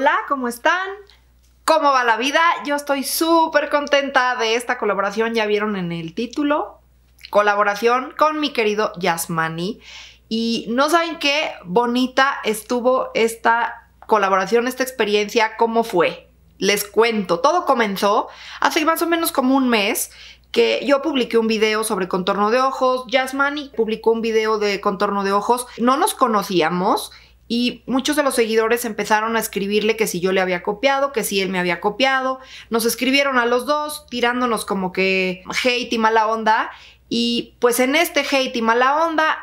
Hola, ¿cómo están? ¿Cómo va la vida? Yo estoy súper contenta de esta colaboración, ya vieron en el título. Colaboración con mi querido Yasmani. Y no saben qué bonita estuvo esta colaboración, esta experiencia, cómo fue. Les cuento, todo comenzó hace más o menos como un mes que yo publiqué un video sobre contorno de ojos, Yasmani publicó un video de contorno de ojos, no nos conocíamos y muchos de los seguidores empezaron a escribirle que si yo le había copiado, que si él me había copiado. Nos escribieron a los dos tirándonos como que hate y mala onda. Y pues en este hate y mala onda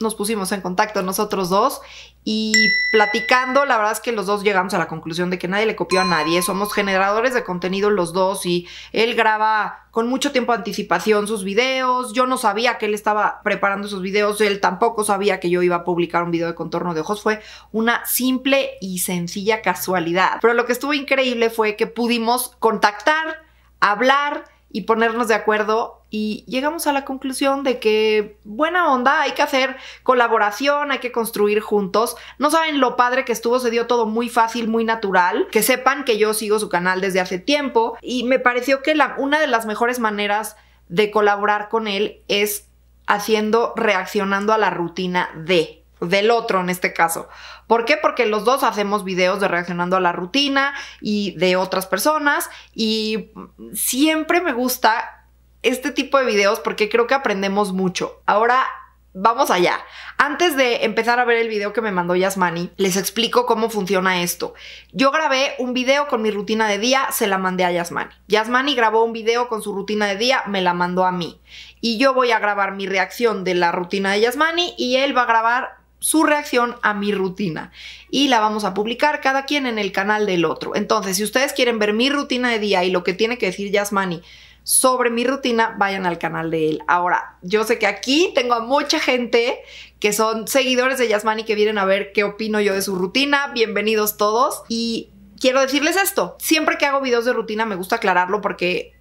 nos pusimos en contacto nosotros dos y platicando, la verdad es que los dos llegamos a la conclusión de que nadie le copió a nadie, somos generadores de contenido los dos y él graba con mucho tiempo anticipación sus videos, yo no sabía que él estaba preparando sus videos, él tampoco sabía que yo iba a publicar un video de contorno de ojos, fue una simple y sencilla casualidad. Pero lo que estuvo increíble fue que pudimos contactar, hablar, y ponernos de acuerdo y llegamos a la conclusión de que buena onda, hay que hacer colaboración, hay que construir juntos. No saben lo padre que estuvo, se dio todo muy fácil, muy natural. Que sepan que yo sigo su canal desde hace tiempo y me pareció que la, una de las mejores maneras de colaborar con él es haciendo, reaccionando a la rutina de del otro en este caso. ¿Por qué? Porque los dos hacemos videos de reaccionando a la rutina y de otras personas y siempre me gusta este tipo de videos porque creo que aprendemos mucho. Ahora vamos allá. Antes de empezar a ver el video que me mandó Yasmani, les explico cómo funciona esto. Yo grabé un video con mi rutina de día, se la mandé a Yasmani. Yasmani grabó un video con su rutina de día, me la mandó a mí. Y yo voy a grabar mi reacción de la rutina de Yasmani y él va a grabar su reacción a mi rutina y la vamos a publicar cada quien en el canal del otro. Entonces, si ustedes quieren ver mi rutina de día y lo que tiene que decir Yasmani sobre mi rutina, vayan al canal de él. Ahora, yo sé que aquí tengo a mucha gente que son seguidores de Yasmani que vienen a ver qué opino yo de su rutina. Bienvenidos todos y quiero decirles esto. Siempre que hago videos de rutina me gusta aclararlo porque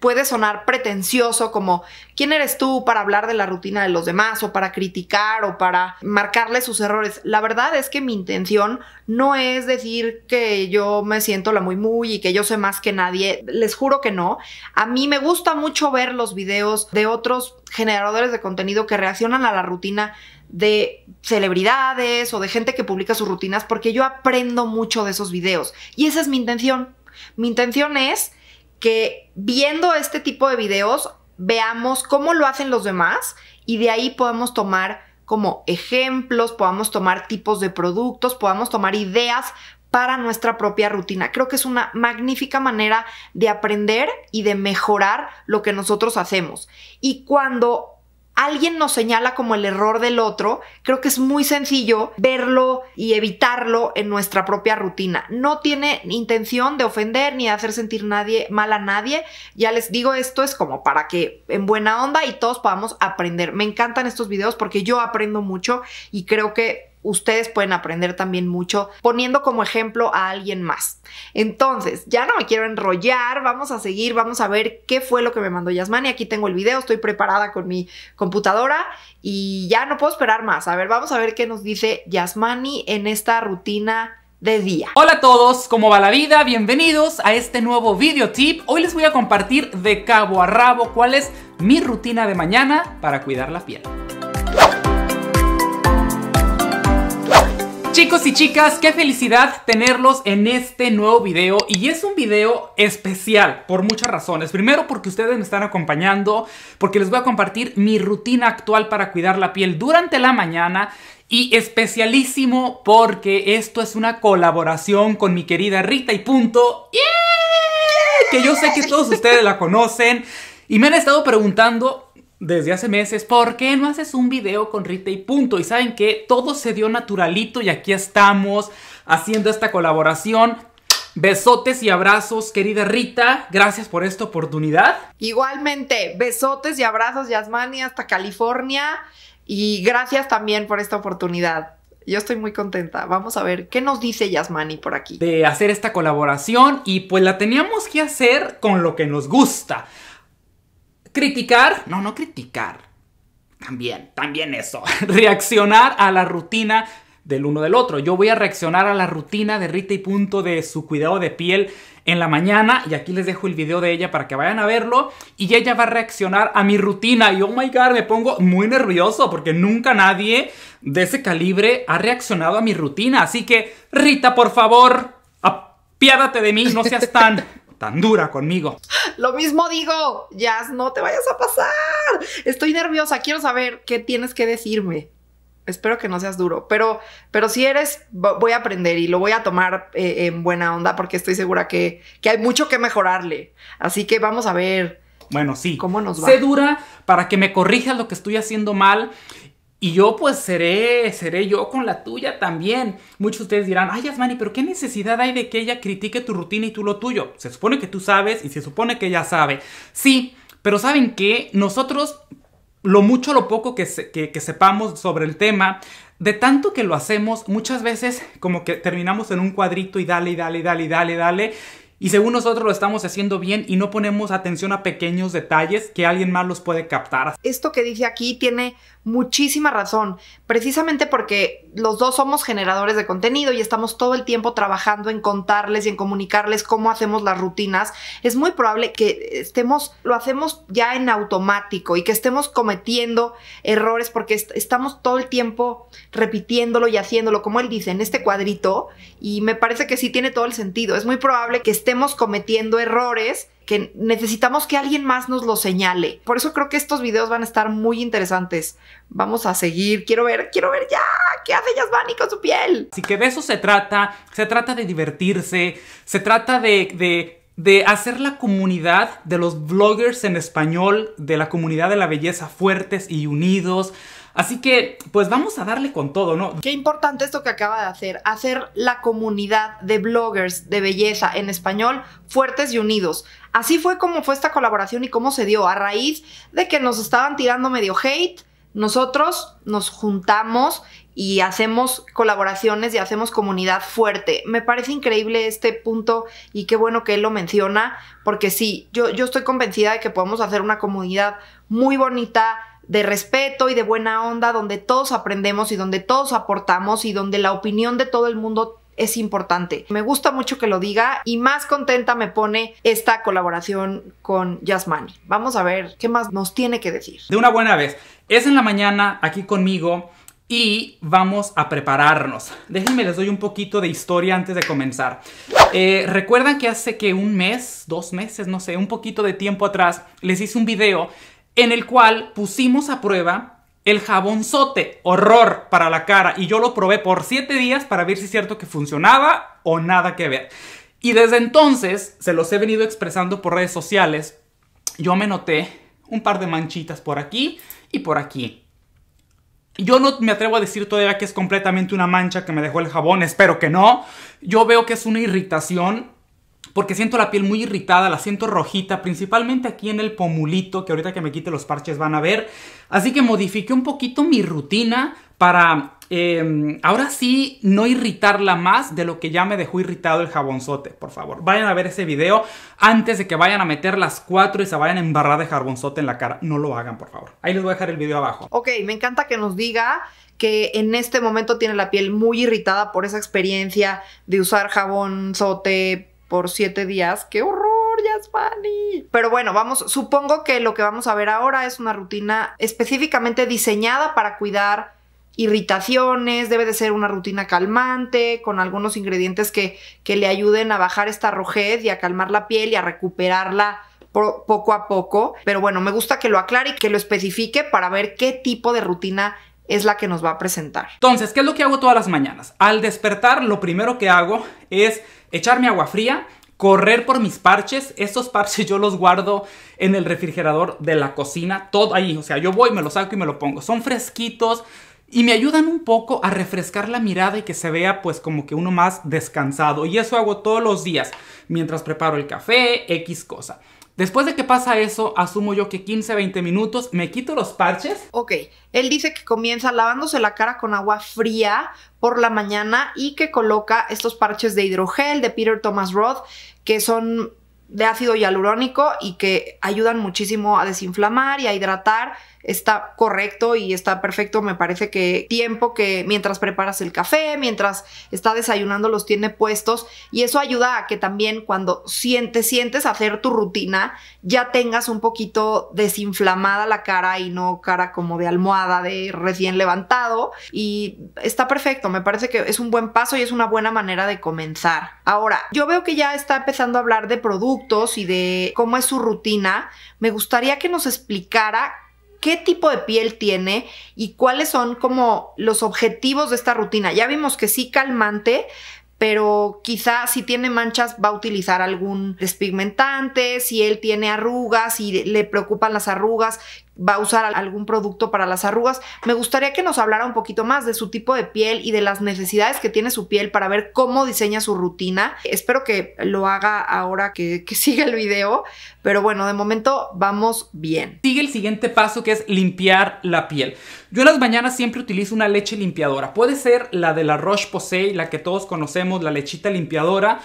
puede sonar pretencioso como ¿quién eres tú para hablar de la rutina de los demás o para criticar o para marcarle sus errores? La verdad es que mi intención no es decir que yo me siento la muy muy y que yo sé más que nadie, les juro que no. A mí me gusta mucho ver los videos de otros generadores de contenido que reaccionan a la rutina de celebridades o de gente que publica sus rutinas porque yo aprendo mucho de esos videos y esa es mi intención. Mi intención es que viendo este tipo de videos veamos cómo lo hacen los demás y de ahí podemos tomar como ejemplos, podamos tomar tipos de productos, podamos tomar ideas para nuestra propia rutina. Creo que es una magnífica manera de aprender y de mejorar lo que nosotros hacemos. Y cuando alguien nos señala como el error del otro, creo que es muy sencillo verlo y evitarlo en nuestra propia rutina. No tiene intención de ofender ni de hacer sentir mal a nadie. Ya les digo, esto es como para que en buena onda y todos podamos aprender. Me encantan estos videos porque yo aprendo mucho y creo que ustedes pueden aprender también mucho poniendo como ejemplo a alguien más. Entonces, ya no me quiero enrollar, vamos a seguir, vamos a ver qué fue lo que me mandó Yasmani. Aquí tengo el video, estoy preparada con mi computadora y ya no puedo esperar más. A ver, vamos a ver qué nos dice Yasmani en esta rutina de día. Hola a todos, ¿cómo va la vida? Bienvenidos a este nuevo video tip. Hoy les voy a compartir de cabo a rabo cuál es mi rutina de mañana para cuidar la piel. chicos y chicas, qué felicidad tenerlos en este nuevo video y es un video especial por muchas razones. Primero porque ustedes me están acompañando, porque les voy a compartir mi rutina actual para cuidar la piel durante la mañana y especialísimo porque esto es una colaboración con mi querida Rita y punto, que yo sé que todos ustedes la conocen y me han estado preguntando desde hace meses, ¿por qué no haces un video con Rita y punto? Y saben que todo se dio naturalito y aquí estamos haciendo esta colaboración. Besotes y abrazos, querida Rita. Gracias por esta oportunidad. Igualmente, besotes y abrazos, Yasmani, hasta California. Y gracias también por esta oportunidad. Yo estoy muy contenta. Vamos a ver qué nos dice Yasmani por aquí. De hacer esta colaboración y pues la teníamos que hacer con lo que nos gusta. Criticar. No, no criticar. También, también eso. Reaccionar a la rutina del uno del otro. Yo voy a reaccionar a la rutina de Rita y Punto de su cuidado de piel en la mañana. Y aquí les dejo el video de ella para que vayan a verlo. Y ella va a reaccionar a mi rutina. Y oh my god, me pongo muy nervioso porque nunca nadie de ese calibre ha reaccionado a mi rutina. Así que, Rita, por favor, apiádate de mí, no seas tan tan dura conmigo. Lo mismo digo, Jazz, no te vayas a pasar. Estoy nerviosa, quiero saber qué tienes que decirme. Espero que no seas duro, pero, pero si eres, voy a aprender y lo voy a tomar eh, en buena onda porque estoy segura que, que hay mucho que mejorarle. Así que vamos a ver. Bueno, sí. ¿Cómo nos va? Sé dura para que me corrijas lo que estoy haciendo mal y yo pues seré, seré yo con la tuya también. Muchos de ustedes dirán, ay Yasmani, pero ¿qué necesidad hay de que ella critique tu rutina y tú lo tuyo? Se supone que tú sabes y se supone que ella sabe. Sí, pero ¿saben qué? Nosotros, lo mucho o lo poco que, sepamos sobre el tema, de tanto que lo hacemos, muchas veces como que terminamos en un cuadrito y dale, y dale, y dale, y dale, y dale. Y según nosotros lo estamos haciendo bien y no ponemos atención a pequeños detalles que alguien más los puede captar. Esto que dije aquí tiene muchísima razón, precisamente porque los dos somos generadores de contenido y estamos todo el tiempo trabajando en contarles y en comunicarles cómo hacemos las rutinas, es muy probable que estemos, lo hacemos ya en automático y que estemos cometiendo errores porque estamos todo el tiempo repitiéndolo y haciéndolo, como él dice, en este cuadrito, y me parece que sí tiene todo el sentido. Es muy probable que estemos cometiendo errores que necesitamos que alguien más nos lo señale. Por eso creo que estos videos van a estar muy interesantes. Vamos a seguir. Quiero ver, quiero ver ya qué hace Yasmani con su piel. Así que de eso se trata. Se trata de divertirse. Se trata de, de de hacer la comunidad de los vloggers en español, de la comunidad de la belleza fuertes y unidos, Así que, pues vamos a darle con todo, ¿no? Qué importante esto que acaba de hacer, hacer la comunidad de bloggers de belleza en español fuertes y unidos. Así fue como fue esta colaboración y cómo se dio, a raíz de que nos estaban tirando medio hate. Nosotros nos juntamos y hacemos colaboraciones y hacemos comunidad fuerte. Me parece increíble este punto y qué bueno que él lo menciona, porque sí, yo, yo estoy convencida de que podemos hacer una comunidad muy bonita, de respeto y de buena onda, donde todos aprendemos y donde todos aportamos y donde la opinión de todo el mundo es importante. Me gusta mucho que lo diga y más contenta me pone esta colaboración con Yasmani. Vamos a ver qué más nos tiene que decir. De una buena vez, es en la mañana aquí conmigo y vamos a prepararnos. Déjenme les doy un poquito de historia antes de comenzar. Eh, recuerdan que hace que un mes, dos meses, no sé, un poquito de tiempo atrás, les hice un video en el cual pusimos a prueba el jabonzote horror para la cara, y yo lo probé por siete días para ver si es cierto que funcionaba o nada que ver. Y desde entonces, se los he venido expresando por redes sociales, yo me noté un par de manchitas por aquí y por aquí. Yo no me atrevo a decir todavía que es completamente una mancha que me dejó el jabón, espero que no. Yo veo que es una irritación porque siento la piel muy irritada, la siento rojita, principalmente aquí en el pomulito, que ahorita que me quite los parches van a ver. Así que modifiqué un poquito mi rutina para em, ahora sí no irritarla más de lo que ya me dejó irritado el jabonzote. Por favor, vayan a ver ese video antes de que vayan a meter las cuatro y se vayan a embarrar de jabonzote en la cara. No lo hagan, por favor. Ahí les voy a dejar el video abajo. Ok, me encanta que nos diga que en este momento tiene la piel muy irritada por esa experiencia de usar jabonzote por siete días. ¡Qué horror, Yasmani! Pero bueno, vamos, supongo que lo que vamos a ver ahora es una rutina específicamente diseñada para cuidar irritaciones, debe de ser una rutina calmante, con algunos ingredientes que, que le ayuden a bajar esta rojez y a calmar la piel y a recuperarla poco a poco. Pero bueno, me gusta que lo aclare y que lo especifique para ver qué tipo de rutina es la que nos va a presentar. Entonces, ¿qué es lo que hago todas las mañanas? Al despertar, lo primero que hago es echarme agua fría, correr por mis parches. Estos parches yo los guardo en el refrigerador de la cocina, todo ahí. O sea, yo voy, me los saco y me lo pongo. Son fresquitos y me ayudan un poco a refrescar la mirada y que se vea pues como que uno más descansado. Y eso hago todos los días mientras preparo el café, X cosa. Después de que pasa eso, asumo yo que 15, 20 minutos, me quito los parches. Ok, él dice que comienza lavándose la cara con agua fría por la mañana y que coloca estos parches de hidrogel de Peter Thomas Roth, que son de ácido hialurónico y que ayudan muchísimo a desinflamar y a hidratar está correcto y está perfecto, me parece que tiempo que mientras preparas el café, mientras está desayunando los tiene puestos y eso ayuda a que también cuando sientes, sientes hacer tu rutina, ya tengas un poquito desinflamada la cara y no cara como de almohada, de recién levantado y está perfecto, me parece que es un buen paso y es una buena manera de comenzar. Ahora, yo veo que ya está empezando a hablar de productos y de cómo es su rutina, me gustaría que nos explicara qué tipo de piel tiene y cuáles son como los objetivos de esta rutina. Ya vimos que sí calmante, pero quizá si tiene manchas va a utilizar algún despigmentante, si él tiene arrugas, y le preocupan las arrugas, va a usar algún producto para las arrugas. Me gustaría que nos hablara un poquito más de su tipo de piel y de las necesidades que tiene su piel para ver cómo diseña su rutina. Espero que lo haga ahora que, sigue siga el video, pero bueno, de momento vamos bien. Sigue el siguiente paso que es limpiar la piel. Yo en las mañanas siempre utilizo una leche limpiadora. Puede ser la de la Roche-Posay, la que todos conocemos, la lechita limpiadora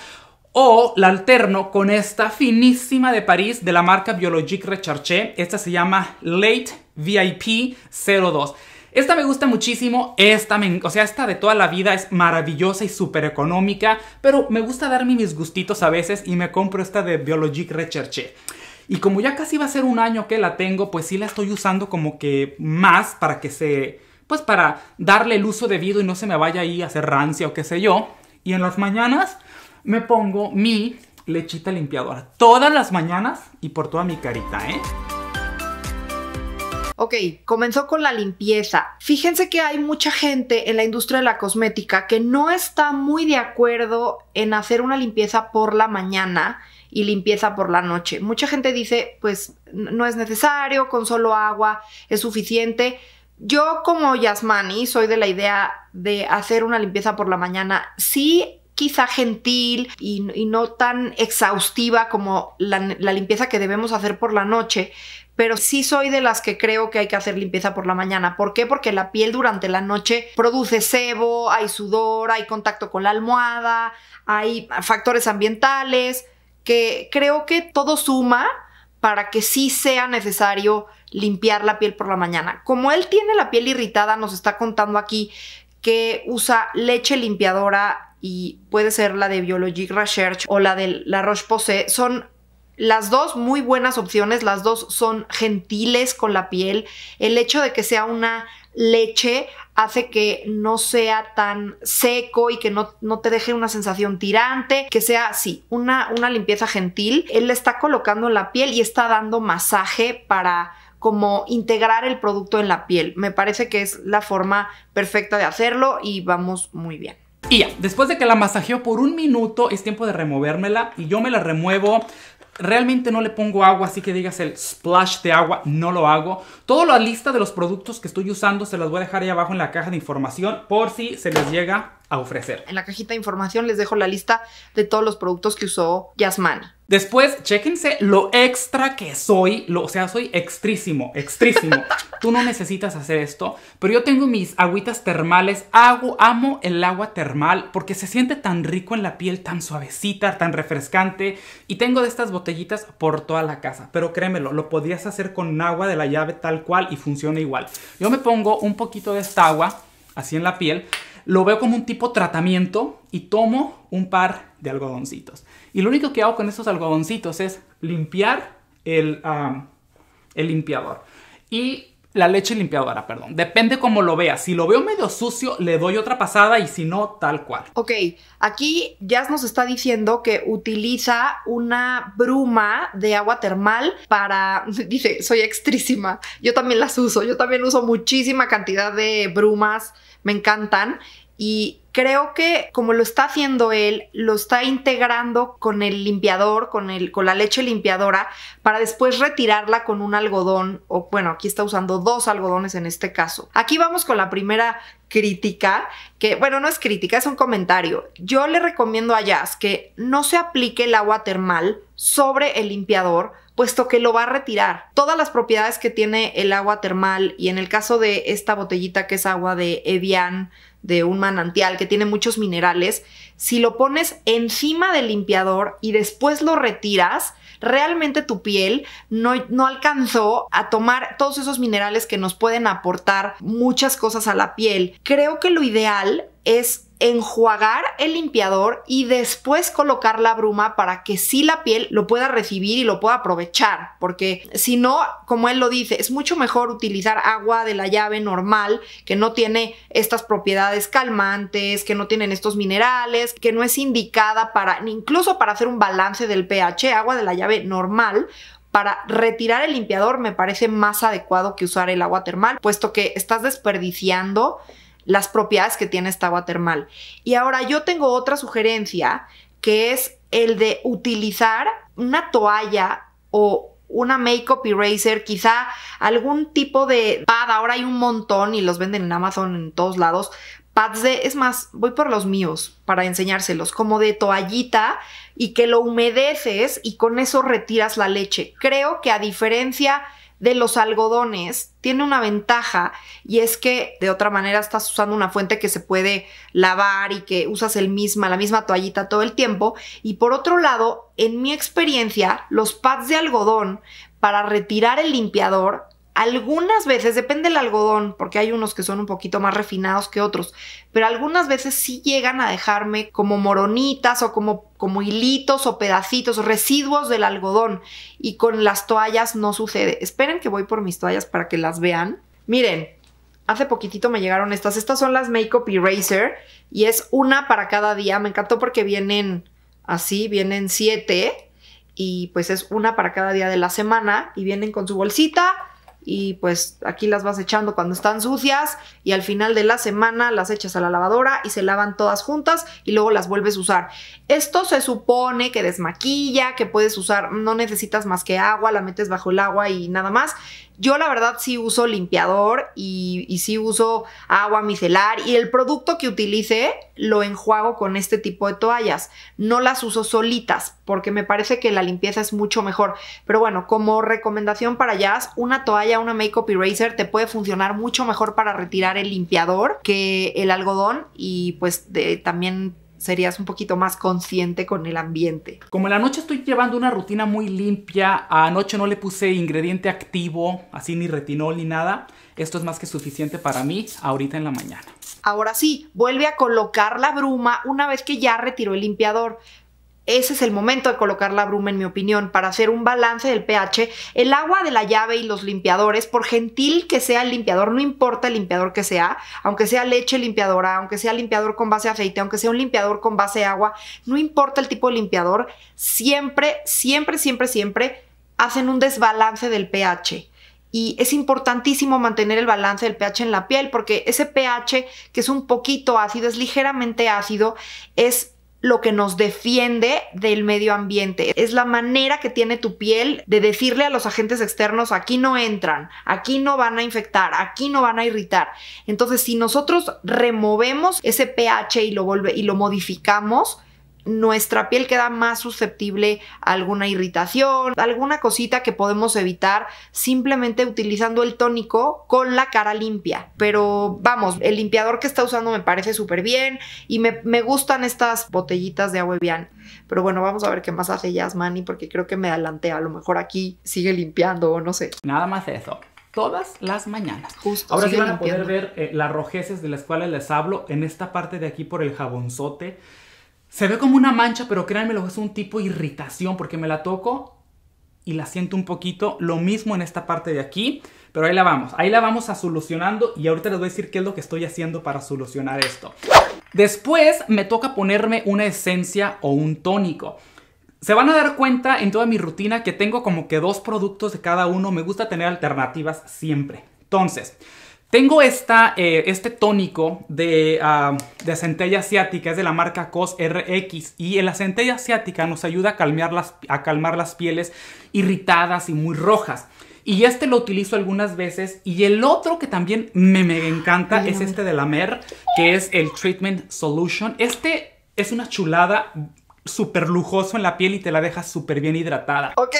o la alterno con esta finísima de París de la marca Biologique Recherche Esta se llama Late VIP 02. Esta me gusta muchísimo, esta, o sea, esta de toda la vida es maravillosa y súper económica, pero me gusta darme mis gustitos a veces y me compro esta de Biologique Recherche Y como ya casi va a ser un año que la tengo, pues sí la estoy usando como que más para que se, pues para darle el uso debido y no se me vaya ahí a hacer rancia o qué sé yo. Y en las mañanas me pongo mi lechita limpiadora todas las mañanas y por toda mi carita, ¿eh? Ok, comenzó con la limpieza. Fíjense que hay mucha gente en la industria de la cosmética que no está muy de acuerdo en hacer una limpieza por la mañana y limpieza por la noche. Mucha gente dice, pues no es necesario, con solo agua es suficiente. Yo como Yasmani soy de la idea de hacer una limpieza por la mañana. Sí quizá gentil y, no tan exhaustiva como la, la limpieza que debemos hacer por la noche, pero sí soy de las que creo que hay que hacer limpieza por la mañana. ¿Por qué? Porque la piel durante la noche produce sebo, hay sudor, hay contacto con la almohada, hay factores ambientales, que creo que todo suma para que sí sea necesario limpiar la piel por la mañana. Como él tiene la piel irritada, nos está contando aquí que usa leche limpiadora y puede ser la de Biologic Research o la de La Roche-Posay. Son las dos muy buenas opciones, las dos son gentiles con la piel. El hecho de que sea una leche hace que no sea tan seco y que no, te deje una sensación tirante, que sea así, una, una limpieza gentil. Él le está colocando en la piel y está dando masaje para como integrar el producto en la piel. Me parece que es la forma perfecta de hacerlo y vamos muy bien. Y ya, después de que la masajeo por un minuto, es tiempo de removérmela y yo me la remuevo. Realmente no le pongo agua, así que digas el splash de agua, no lo hago. Toda la lista de los productos que estoy usando se las voy a dejar ahí abajo en la caja de información por si se les llega a ofrecer. En la cajita de información les dejo la lista de todos los productos que usó Yasmana. Después, chéquense lo extra que soy. Lo, o sea, soy extrísimo, extrísimo. Tú no necesitas hacer esto, pero yo tengo mis agüitas termales. Hago, amo el agua termal porque se siente tan rico en la piel, tan suavecita, tan refrescante. Y tengo de estas botellitas por toda la casa. Pero créemelo, lo podrías hacer con agua de la llave tal cual y funciona igual. Yo me pongo un poquito de esta agua así en la piel. Lo veo como un tipo tratamiento y tomo un par de algodoncitos. Y lo único que hago con estos algodoncitos es limpiar el, el limpiador. Y la leche limpiadora, perdón. Depende cómo lo vea Si lo veo medio sucio, le doy otra pasada y si no, tal cual. Ok, aquí Jazz nos está diciendo que utiliza una bruma de agua termal para... Dice, soy extrísima. Yo también las uso. Yo también uso muchísima cantidad de brumas. Me encantan. Y creo que como lo está haciendo él, lo está integrando con el limpiador, con, el, con la leche limpiadora, para después retirarla con un algodón, o bueno, aquí está usando dos algodones en este caso. Aquí vamos con la primera crítica, que bueno, no es crítica, es un comentario. Yo le recomiendo a Jazz que no se aplique el agua termal sobre el limpiador, puesto que lo va a retirar. Todas las propiedades que tiene el agua termal, y en el caso de esta botellita que es agua de Evian, de un manantial que tiene muchos minerales, si lo pones encima del limpiador y después lo retiras, realmente tu piel no, alcanzó a tomar todos esos minerales que nos pueden aportar muchas cosas a la piel. Creo que lo ideal es enjuagar el limpiador y después colocar la bruma para que sí la piel lo pueda recibir y lo pueda aprovechar, porque si no, como él lo dice, es mucho mejor utilizar agua de la llave normal que no tiene estas propiedades calmantes, que no tienen estos minerales, que no es indicada para incluso para hacer un balance del pH, agua de la llave normal, para retirar el limpiador me parece más adecuado que usar el agua termal, puesto que estás desperdiciando las propiedades que tiene esta agua termal. Y ahora yo tengo otra sugerencia que es el de utilizar una toalla o una makeup eraser, quizá algún tipo de pad, ahora hay un montón y los venden en Amazon en todos lados, pads de, es más, voy por los míos para enseñárselos, como de toallita y que lo humedeces y con eso retiras la leche. Creo que a diferencia de los algodones tiene una ventaja y es que de otra manera estás usando una fuente que se puede lavar y que usas el misma, la misma toallita todo el tiempo. Y por otro lado, en mi experiencia, los pads de algodón para retirar el limpiador algunas veces, depende del algodón, porque hay unos que son un poquito más refinados que otros, pero algunas veces sí llegan a dejarme como moronitas o como, como hilitos o pedacitos, residuos del algodón. Y con las toallas no sucede. Esperen que voy por mis toallas para que las vean. Miren, hace poquitito me llegaron estas. Estas son las Makeup Eraser y es una para cada día. Me encantó porque vienen así, vienen siete y pues es una para cada día de la semana y vienen con su bolsita y pues aquí las vas echando cuando están sucias y al final de la semana las echas a la lavadora y se lavan todas juntas y luego las vuelves a usar. Esto se supone que desmaquilla, que puedes usar, no necesitas más que agua, la metes bajo el agua y nada más. Yo la verdad sí uso limpiador y, sí uso agua micelar y el producto que utilice lo enjuago con este tipo de toallas. No las uso solitas porque me parece que la limpieza es mucho mejor. Pero bueno, como recomendación para Jazz, una toalla, una makeup eraser te puede funcionar mucho mejor para retirar el limpiador que el algodón y pues también serías un poquito más consciente con el ambiente. Como en la noche estoy llevando una rutina muy limpia, anoche no le puse ingrediente activo, así ni retinol ni nada, esto es más que suficiente para mí ahorita en la mañana. Ahora sí, vuelve a colocar la bruma una vez que ya retiró el limpiador. Ese es el momento de colocar la bruma, en mi opinión, para hacer un balance del pH. El agua de la llave y los limpiadores, por gentil que sea el limpiador, no importa el limpiador que sea, aunque sea leche limpiadora, aunque sea limpiador con base de aceite, aunque sea un limpiador con base de agua, no importa el tipo de limpiador, siempre, siempre, siempre, siempre hacen un desbalance del pH. Y es importantísimo mantener el balance del pH en la piel porque ese pH que es un poquito ácido, es ligeramente ácido, es lo que nos defiende del medio ambiente. Es la manera que tiene tu piel de decirle a los agentes externos, aquí no entran, aquí no van a infectar, aquí no van a irritar. Entonces, si nosotros removemos ese pH y lo, volve y lo modificamos, nuestra piel queda más susceptible a alguna irritación, alguna cosita que podemos evitar simplemente utilizando el tónico con la cara limpia. Pero vamos, el limpiador que está usando me parece súper bien y me, gustan estas botellitas de agua bien. Pero bueno, vamos a ver qué más hace Yasmani porque creo que me adelanté. A lo mejor aquí sigue limpiando o no sé. Nada más eso todas las mañanas. Justo, Ahora sí van a poder ver eh, las rojeces de las cuales les hablo en esta parte de aquí por el jabonzote. Se ve como una mancha, pero créanmelo, es un tipo de irritación porque me la toco y la siento un poquito. Lo mismo en esta parte de aquí, pero ahí la vamos. Ahí la vamos a solucionando y ahorita les voy a decir qué es lo que estoy haciendo para solucionar esto. Después me toca ponerme una esencia o un tónico. Se van a dar cuenta en toda mi rutina que tengo como que dos productos de cada uno. Me gusta tener alternativas siempre. Entonces, tengo eh, este tónico ah, de, centella asiática, es de la marca COS RX y la centella asiática nos ayuda a calmar, las, pieles irritadas y muy rojas. Y este lo utilizo algunas veces y el otro que también me, encanta es este de la MER, que es el Treatment Solution. Este es una chulada, súper lujoso en la piel y te la deja súper bien hidratada. Ok,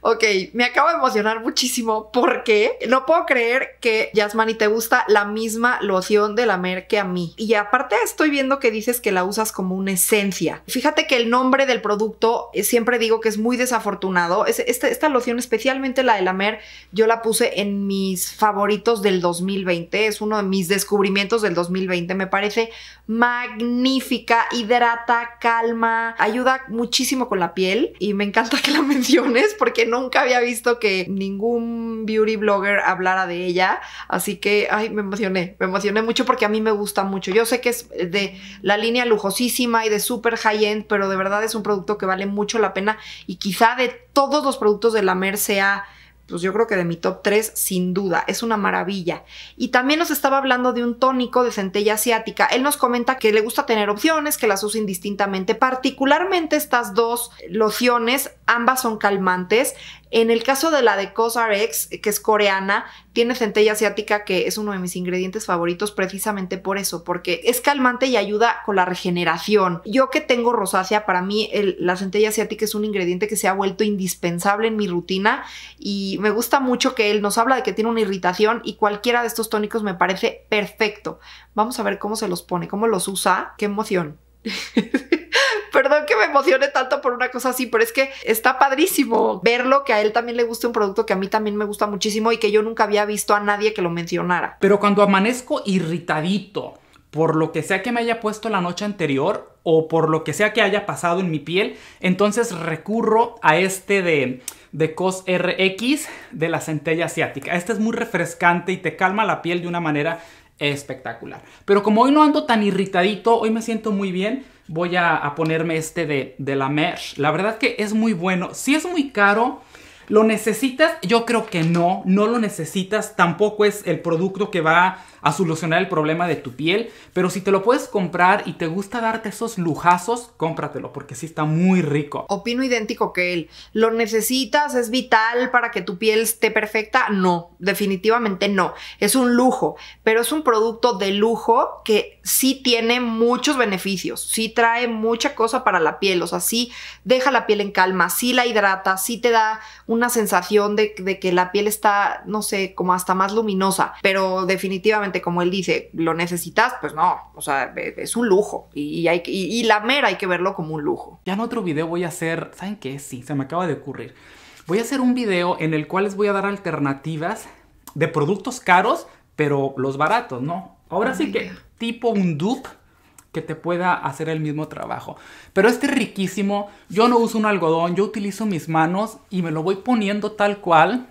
ok, me acabo de emocionar muchísimo porque no puedo creer que Yasmani te gusta la misma loción de la Mer que a mí. Y aparte estoy viendo que dices que la usas como una esencia. Fíjate que el nombre del producto eh, siempre digo que es muy desafortunado. esta, esta loción, especialmente la de la Mer, yo la puse en mis favoritos del 2020. Es uno de mis descubrimientos del 2020. Me parece magnífica, hidrata, calma ayuda muchísimo con la piel y me encanta que la menciones porque nunca había visto que ningún beauty blogger hablara de ella, así que, ay, me emocioné, me emocioné mucho porque a mí me gusta mucho. Yo sé que es de la línea lujosísima y de súper high-end, pero de verdad es un producto que vale mucho la pena y quizá de todos los productos de la Mer sea pues yo creo que de mi top 3, sin duda, es una maravilla. Y también nos estaba hablando de un tónico de centella asiática. Él nos comenta que le gusta tener opciones, que las usa indistintamente. Particularmente estas dos lociones, ambas son calmantes. En el caso de la de COSRX, que es coreana, tiene centella asiática, que es uno de mis ingredientes favoritos precisamente por eso, porque es calmante y ayuda con la regeneración. Yo que tengo rosácea, para mí la centella asiática es un ingrediente que se ha vuelto indispensable en mi rutina y me gusta mucho que él nos habla de que tiene una irritación y cualquiera de estos tónicos me parece perfecto. Vamos a ver cómo se los pone, cómo los usa. ¡Qué emoción! Perdón que me emocione tanto por una cosa así, pero es que está padrísimo verlo que a él también le guste un producto que a mí también me gusta muchísimo y que yo nunca había visto a nadie que lo mencionara. Pero cuando amanezco irritadito por lo que sea que me haya puesto la noche anterior o por lo que sea que haya pasado en mi piel, entonces recurro a este de de COS RX de la centella asiática. Este es muy refrescante y te calma la piel de una manera espectacular. Pero como hoy no ando tan irritadito, hoy me siento muy bien, voy a, ponerme este de, de la Mer. La verdad que es muy bueno. Si es muy caro, ¿lo necesitas? Yo creo que no, no lo necesitas. Tampoco es el producto que va a solucionar el problema de tu piel, pero si te lo puedes comprar y te gusta darte esos lujazos, cómpratelo porque sí está muy rico. Opino idéntico que él. ¿Lo necesitas? ¿Es vital para que tu piel esté perfecta? No, definitivamente no. Es un lujo, pero es un producto de lujo que sí tiene muchos beneficios, sí trae mucha cosa para la piel, o sea, sí deja la piel en calma, sí la hidrata, sí te da una sensación de, de que la piel está, no sé, como hasta más luminosa, pero definitivamente como él dice, lo necesitas, pues no, o sea, e, es un lujo y, hay, y, la mera hay que verlo como un lujo. Ya en otro video voy a hacer, ¿saben qué? Sí, se me acaba de ocurrir. Voy a hacer un video en el cual les voy a dar alternativas de productos caros, pero los baratos, ¿no? Ahora sí que tipo un dupe que te pueda hacer el mismo trabajo. Pero este riquísimo, yo no uso un algodón, yo utilizo mis manos y me lo voy poniendo tal cual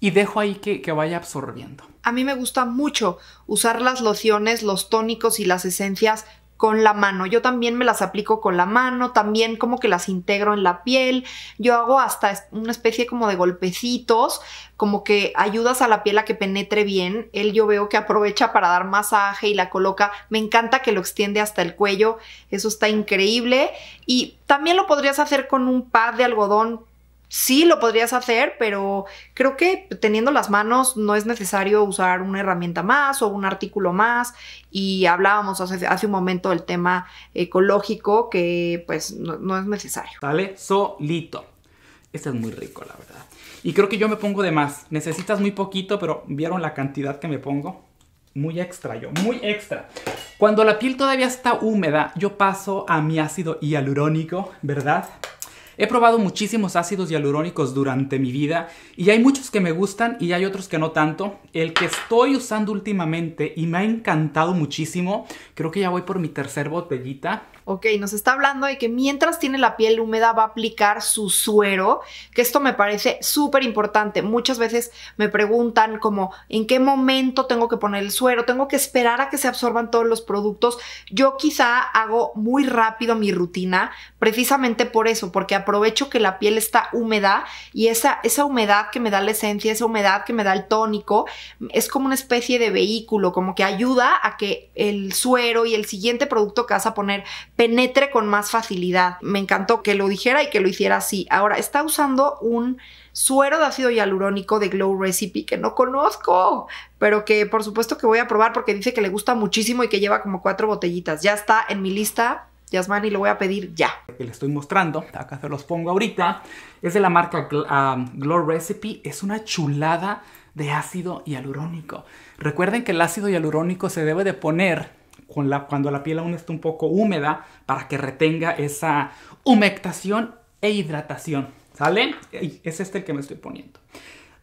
y dejo ahí que vaya absorbiendo. A mí me gusta mucho usar las lociones, los tónicos y las esencias con la mano. Yo también me las aplico con la mano, también como que las integro en la piel. Yo hago hasta una especie como de golpecitos, como que ayudas a la piel a que penetre bien. Él yo veo que aprovecha para dar masaje y la coloca. Me encanta que lo extiende hasta el cuello. Eso está increíble. Y también lo podrías hacer con un pad de algodón sí lo podrías hacer, pero creo que teniendo las manos no es necesario usar una herramienta más o un artículo más. Y hablábamos hace, hace un momento del tema ecológico que pues no, es necesario. vale solito. Este es muy rico, la verdad. Y creo que yo me pongo de más. Necesitas muy poquito, pero ¿vieron la cantidad que me pongo? Muy extra yo, muy extra. Cuando la piel todavía está húmeda, yo paso a mi ácido hialurónico, ¿verdad? He probado muchísimos ácidos hialurónicos durante mi vida y hay muchos que me gustan y hay otros que no tanto. El que estoy usando últimamente y me ha encantado muchísimo, creo que ya voy por mi tercer botellita. Ok, nos está hablando de que mientras tiene la piel húmeda va a aplicar su suero, que esto me parece súper importante. Muchas veces me preguntan como, ¿en qué momento tengo que poner el suero? ¿Tengo que esperar a que se absorban todos los productos? Yo quizá hago muy rápido mi rutina precisamente por eso, porque aprovecho que la piel está húmeda y esa, esa humedad que me da la esencia, esa humedad que me da el tónico, es como una especie de vehículo, como que ayuda a que el suero y el siguiente producto que vas a poner penetre con más facilidad. Me encantó que lo dijera y que lo hiciera así. Ahora, está usando un suero de ácido hialurónico de Glow Recipe que no conozco, pero que por supuesto que voy a probar porque dice que le gusta muchísimo y que lleva como cuatro botellitas. Ya está en mi lista Yasmani, lo voy a pedir ya. Que le estoy mostrando, acá se los pongo ahorita. Es de la marca um, Glow Recipe. Es una chulada de ácido hialurónico. Recuerden que el ácido hialurónico se debe de poner con la, cuando la piel aún está un poco húmeda para que retenga esa humectación e hidratación. ¿Sale? Es este el que me estoy poniendo.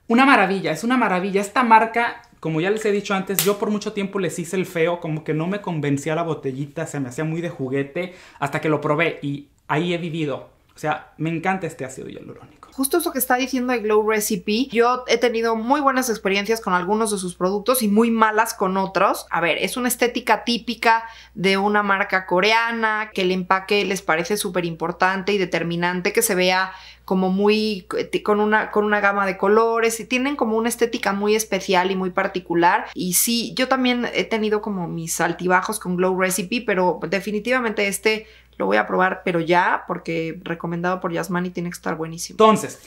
Una maravilla, es una maravilla. Esta marca como ya les he dicho antes, yo por mucho tiempo les hice el feo, como que no me convencía la botellita, se me hacía muy de juguete, hasta que lo probé y ahí he vivido. O sea, me encanta este ácido hialurónico. Justo eso que está diciendo de Glow Recipe, yo he tenido muy buenas experiencias con algunos de sus productos y muy malas con otros. A ver, es una estética típica de una marca coreana, que el empaque les parece súper importante y determinante, que se vea como muy eh, con una, con una gama de colores y tienen como una estética muy especial y muy particular. Y sí, yo también he tenido como mis altibajos con Glow Recipe, pero definitivamente este lo voy a probar, pero ya, porque recomendado por Yasmani tiene que estar buenísimo. Entonces,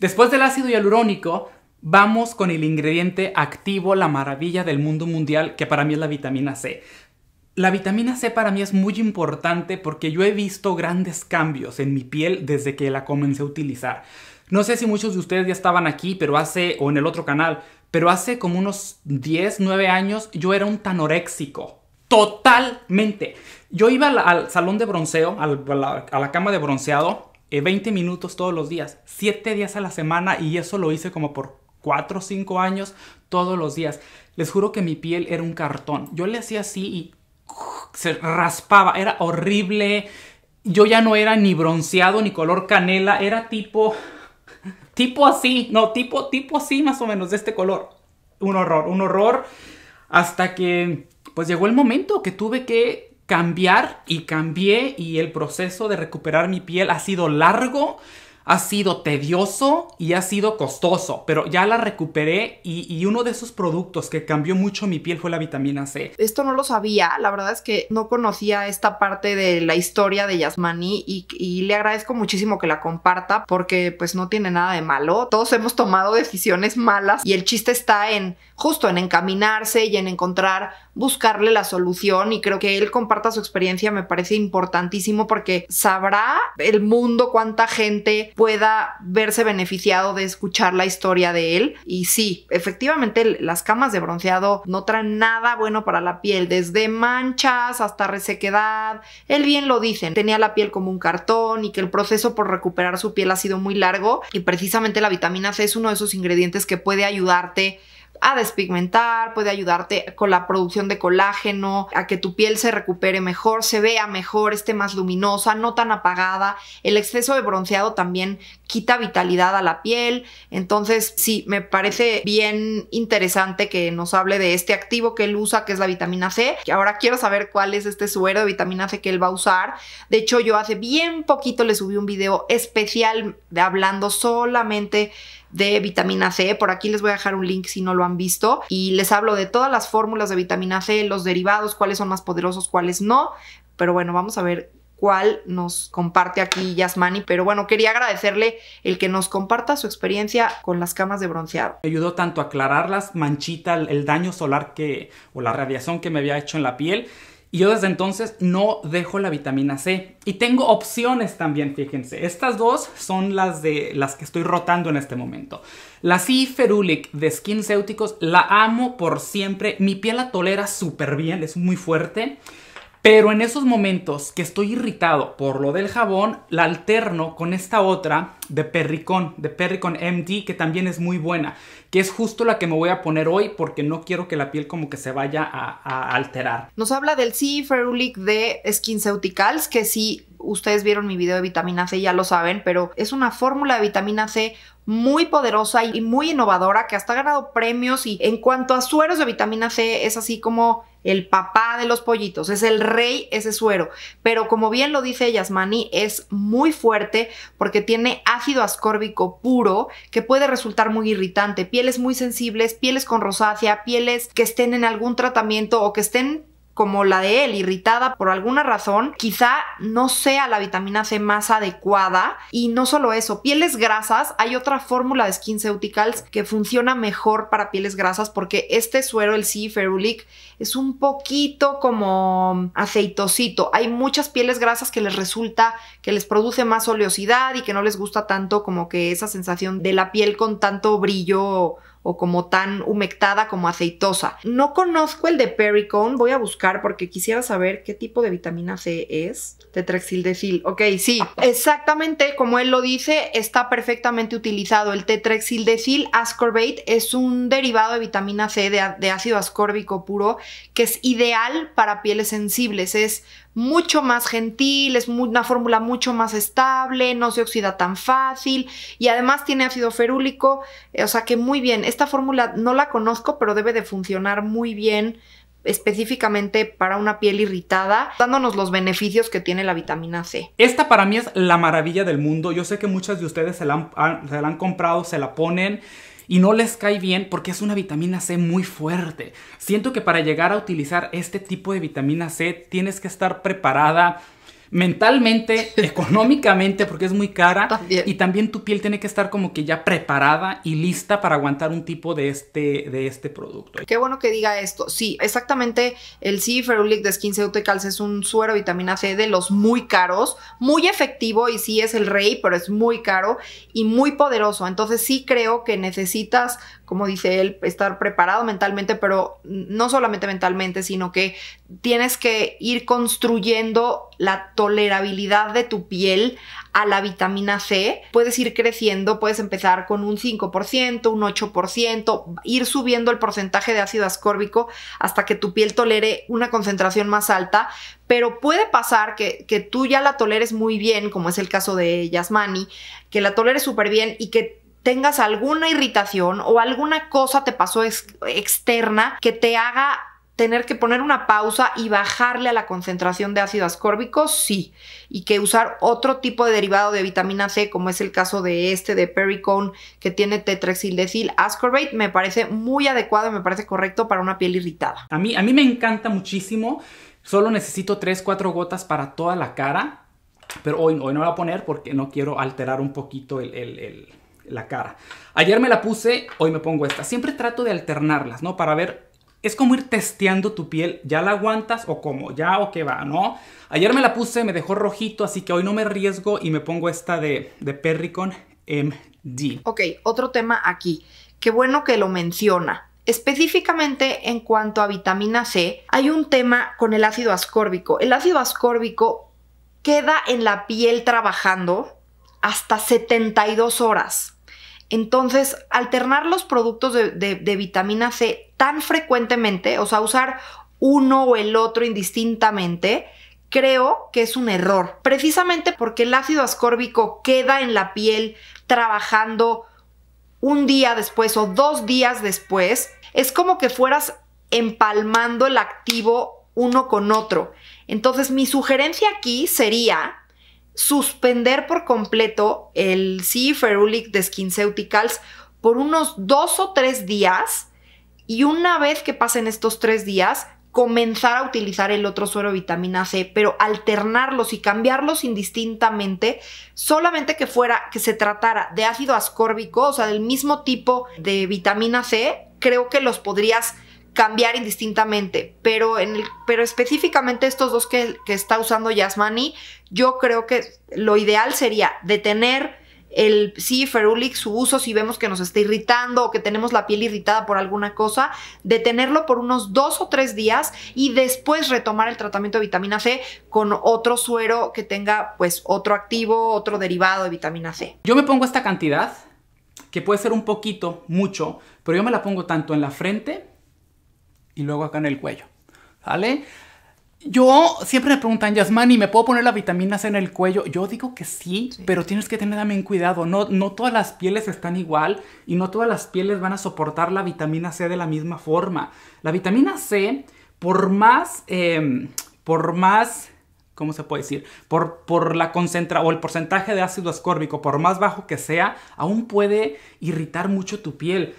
después del ácido hialurónico, vamos con el ingrediente activo, la maravilla del mundo mundial, que para mí es la vitamina C. La vitamina C para mí es muy importante porque yo he visto grandes cambios en mi piel desde que la comencé a utilizar. No sé si muchos de ustedes ya estaban aquí, pero hace, o en el otro canal, pero hace como unos 10, 9 años yo era un tanoréxico. Totalmente. Yo iba al, salón de bronceo, a, la, cama de bronceado, 20 eh, minutos todos los días, 7 días a la semana y eso lo hice como por 4 o 5 años todos los días. Les juro que mi piel era un cartón. Yo le hacía así y se raspaba, era horrible. Yo ya no era ni bronceado ni color canela, era tipo tipo así, no, tipo tipo así más o menos de este color. Un horror, un horror hasta que pues llegó el momento que tuve que cambiar y cambié y el proceso de recuperar mi piel ha sido largo ha sido tedioso y ha sido costoso, pero ya la recuperé y, uno de esos productos que cambió mucho mi piel fue la vitamina C. Esto no lo sabía, la verdad es que no conocía esta parte de la historia de Yasmani y, y le agradezco muchísimo que la comparta porque pues no tiene nada de malo, todos hemos tomado decisiones malas y el chiste está en justo en encaminarse y en encontrar, buscarle la solución y creo que él comparta su experiencia me parece importantísimo porque sabrá el mundo cuánta gente pueda verse beneficiado de escuchar la historia de él. Y sí, efectivamente las camas de bronceado no traen nada bueno para la piel, desde manchas hasta resequedad. Él bien lo dice, tenía la piel como un cartón y que el proceso por recuperar su piel ha sido muy largo y precisamente la vitamina C es uno de esos ingredientes que puede ayudarte a despigmentar, puede ayudarte con la producción de colágeno, a que tu piel se recupere mejor, se vea mejor, esté más luminosa, no tan apagada. El exceso de bronceado también quita vitalidad a la piel. Entonces, sí, me parece bien interesante que nos hable de este activo que él usa, que es la vitamina C. que ahora quiero saber cuál es este suero de vitamina C que él va a usar. De hecho, yo hace bien poquito le subí un video especial de hablando solamente de vitamina C. Por aquí les voy a dejar un link si no lo han visto. Y les hablo de todas las fórmulas de vitamina C, los derivados, cuáles son más poderosos, cuáles no. Pero bueno, vamos a ver cuál nos comparte aquí Yasmani, pero bueno, quería agradecerle el que nos comparta su experiencia con las camas de bronceado. Me Ayudó tanto a aclarar las manchitas, el daño solar que o la radiación que me había hecho en la piel y yo desde entonces no dejo la vitamina C. Y tengo opciones también, fíjense. Estas dos son las de las que estoy rotando en este momento. La C Ferulic de Skin Céuticos la amo por siempre. Mi piel la tolera súper bien, es muy fuerte. Pero en esos momentos que estoy irritado por lo del jabón, la alterno con esta otra de Perricón, de Perricon MD, que también es muy buena, que es justo la que me voy a poner hoy porque no quiero que la piel como que se vaya a, alterar. Nos habla del C. Ferulic de Skinceuticals, que si ustedes vieron mi video de vitamina C ya lo saben, pero es una fórmula de vitamina C muy poderosa y muy innovadora que hasta ha ganado premios y en cuanto a sueros de vitamina C es así como el papá de los pollitos, es el rey ese suero. Pero como bien lo dice Yasmani, es muy fuerte porque tiene ácido ascórbico puro que puede resultar muy irritante. Pieles muy sensibles, pieles con rosácea, pieles que estén en algún tratamiento o que estén como la de él, irritada por alguna razón, quizá no sea la vitamina C más adecuada. Y no solo eso, pieles grasas, hay otra fórmula de SkinCeuticals que funciona mejor para pieles grasas porque este suero, el C. Ferulic, es un poquito como aceitosito. Hay muchas pieles grasas que les resulta que les produce más oleosidad y que no les gusta tanto como que esa sensación de la piel con tanto brillo o como tan humectada como aceitosa. No conozco el de Pericone, voy a buscar porque quisiera saber qué tipo de vitamina C es. Tetraxildecil, ok, sí, exactamente como él lo dice, está perfectamente utilizado. El tetraxildecil ascorbate es un derivado de vitamina C de, de ácido ascórbico puro que es ideal para pieles sensibles. Es mucho más gentil, es una fórmula mucho más estable, no se oxida tan fácil y además tiene ácido ferúlico, eh, o sea que muy bien, esta fórmula no la conozco, pero debe de funcionar muy bien específicamente para una piel irritada, dándonos los beneficios que tiene la vitamina C. Esta para mí es la maravilla del mundo. Yo sé que muchas de ustedes se la han comprado, se la ponen y no les cae bien porque es una vitamina C muy fuerte. Siento que para llegar a utilizar este tipo de vitamina C tienes que estar preparada mentalmente, económicamente, porque es muy cara. Y también tu piel tiene que estar como que ya preparada y lista para aguantar un tipo de este, de este producto. Qué bueno que diga esto. Sí, exactamente. El C Ferulic de Skin Ceuticals es un suero vitamina C de los muy caros, muy efectivo y sí es el rey, pero es muy caro y muy poderoso. Entonces sí creo que necesitas como dice él, estar preparado mentalmente, pero no solamente mentalmente, sino que tienes que ir construyendo la tolerabilidad de tu piel a la vitamina C. Puedes ir creciendo, puedes empezar con un 5%, un 8%, ir subiendo el porcentaje de ácido ascórbico hasta que tu piel tolere una concentración más alta, pero puede pasar que, tú ya la toleres muy bien, como es el caso de Yasmani, que la toleres súper bien y que tengas alguna irritación o alguna cosa te pasó externa que te haga tener que poner una pausa y bajarle a la concentración de ácido ascórbico, sí. Y que usar otro tipo de derivado de vitamina C, como es el caso de este de Pericone, que tiene tetraxildecil ascorbate, me parece muy adecuado me parece correcto para una piel irritada. A mí, a mí me encanta muchísimo. Solo necesito 3-4 gotas para toda la cara. Pero hoy, hoy no la voy a poner porque no quiero alterar un poquito el la cara. Ayer me la puse, hoy me pongo esta. Siempre trato de alternarlas, ¿no? Para ver, es como ir testeando tu piel, ya la aguantas o cómo? ya o qué va, ¿no? Ayer me la puse, me dejó rojito, así que hoy no me riesgo y me pongo esta de, de Perricon MD. Ok, otro tema aquí. Qué bueno que lo menciona. Específicamente en cuanto a vitamina C, hay un tema con el ácido ascórbico. El ácido ascórbico queda en la piel trabajando hasta 72 horas. Entonces, alternar los productos de, vitamina C tan frecuentemente, o sea, usar uno o el otro indistintamente, creo que es un error. Precisamente porque el ácido ascórbico queda en la piel trabajando un día después o dos días después, es como que fueras empalmando el activo uno con otro. Entonces mi sugerencia aquí sería suspender por completo el C. ferulic e de SkinCeuticals por unos dos o tres días y una vez que pasen estos tres días, comenzar a utilizar el otro suero vitamina C, pero alternarlos y cambiarlos indistintamente, solamente que fuera que se tratara de ácido ascórbico, o sea, del mismo tipo de vitamina C, creo que los podrías cambiar indistintamente, pero, en el, pero específicamente estos dos que, está usando Yasmani, yo creo que lo ideal sería detener el sí, ferulic, su uso, si vemos que nos está irritando o que tenemos la piel irritada por alguna cosa, detenerlo por unos dos o tres días y después retomar el tratamiento de vitamina C con otro suero que tenga pues otro activo, otro derivado de vitamina C. Yo me pongo esta cantidad, que puede ser un poquito, mucho, pero yo me la pongo tanto en la frente y luego acá en el cuello. ¿Vale? Yo siempre me preguntan, Yasmani, ¿me puedo poner la vitamina C en el cuello? Yo digo que sí, pero tienes que tener también cuidado. No, todas las pieles están igual y no todas las pieles van a soportar la vitamina C de la misma forma. La vitamina C, por más, em, por más, ¿cómo se puede decir? Por, por la concentra o el porcentaje de ácido ascórbico, por más bajo que sea, aún puede irritar mucho tu piel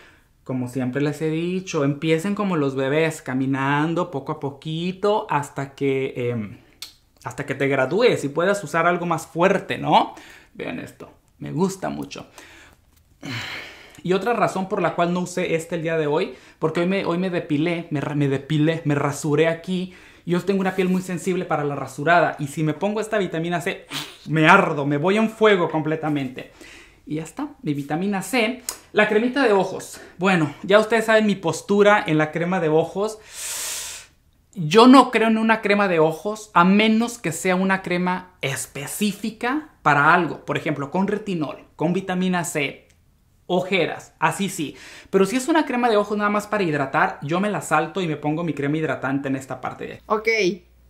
como siempre les he dicho, empiecen como los bebés, caminando poco a poquito hasta que, em, hasta que te gradúes y puedas usar algo más fuerte, ¿no? Vean esto, me gusta mucho. Y otra razón por la cual no usé este el día de hoy, porque hoy me, hoy me depilé, me, me depilé, me rasuré aquí. Yo tengo una piel muy sensible para la rasurada y si me pongo esta vitamina C, me ardo, me voy en fuego completamente. Y ya está, mi vitamina C. La cremita de ojos. Bueno, ya ustedes saben mi postura en la crema de ojos. Yo no creo en una crema de ojos a menos que sea una crema específica para algo. Por ejemplo, con retinol, con vitamina C, ojeras, así sí. Pero si es una crema de ojos nada más para hidratar, yo me la salto y me pongo mi crema hidratante en esta parte de Ok,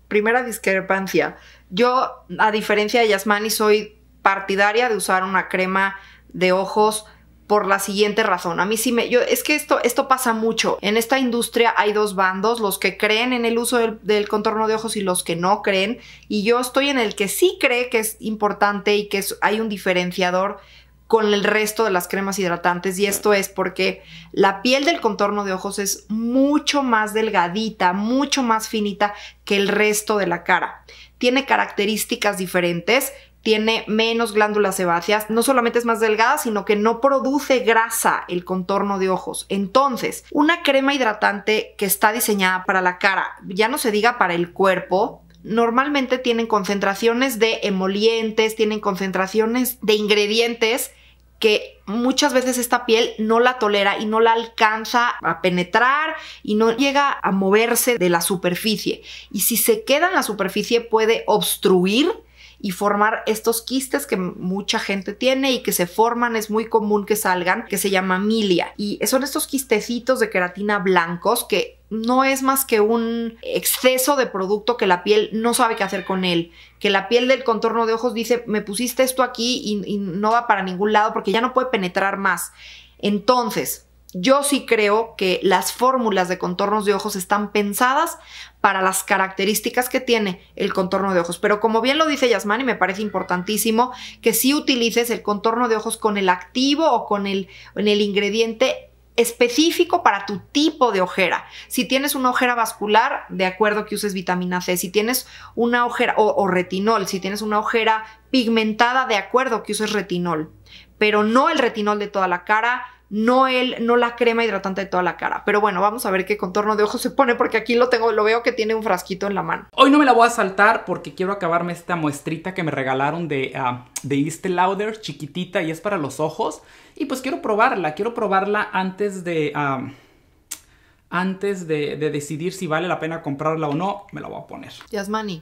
primera discrepancia. Yo, a diferencia de Yasmani, soy partidaria de usar una crema de ojos por la siguiente razón. A mí sí me... es que esto, esto pasa mucho. En esta industria hay dos bandos, los que creen en el uso del, contorno de ojos y los que no creen. Y yo estoy en el que sí cree que es importante y que hay un diferenciador con el resto de las cremas hidratantes. Y esto es porque la piel del contorno de ojos es mucho más delgadita, mucho más finita que el resto de la cara. Tiene características diferentes tiene menos glándulas sebáceas, no solamente es más delgada, sino que no produce grasa el contorno de ojos. Entonces, una crema hidratante que está diseñada para la cara, ya no se diga para el cuerpo, normalmente tienen concentraciones de emolientes, tienen concentraciones de ingredientes que muchas veces esta piel no la tolera y no la alcanza a penetrar y no llega a moverse de la superficie. Y si se queda en la superficie puede obstruir y formar estos quistes que mucha gente tiene y que se forman, es muy común que salgan, que se llama milia. Y son estos quistecitos de queratina blancos que no es más que un exceso de producto que la piel no sabe qué hacer con él. Que la piel del contorno de ojos dice, me pusiste esto aquí y, y no va para ningún lado porque ya no puede penetrar más. Entonces, yo sí creo que las fórmulas de contornos de ojos están pensadas para las características que tiene el contorno de ojos. Pero como bien lo dice Yasmani, me parece importantísimo que sí utilices el contorno de ojos con el activo o con el, el ingrediente específico para tu tipo de ojera. Si tienes una ojera vascular, de acuerdo que uses vitamina C. Si tienes una ojera o, retinol, si tienes una ojera pigmentada, de acuerdo que uses retinol. Pero no el retinol de toda la cara, no no la crema hidratante de toda la cara. Pero bueno, vamos a ver qué contorno de ojos se pone porque aquí lo tengo, lo veo que tiene un frasquito en la mano. Hoy no me la voy a saltar porque quiero acabarme esta muestrita que me regalaron de, ah, East de Lauder, chiquitita y es para los ojos. Y pues quiero probarla, quiero probarla antes de... Ah, antes de, de decidir si vale la pena comprarla o no, me la voy a poner. Yasmani,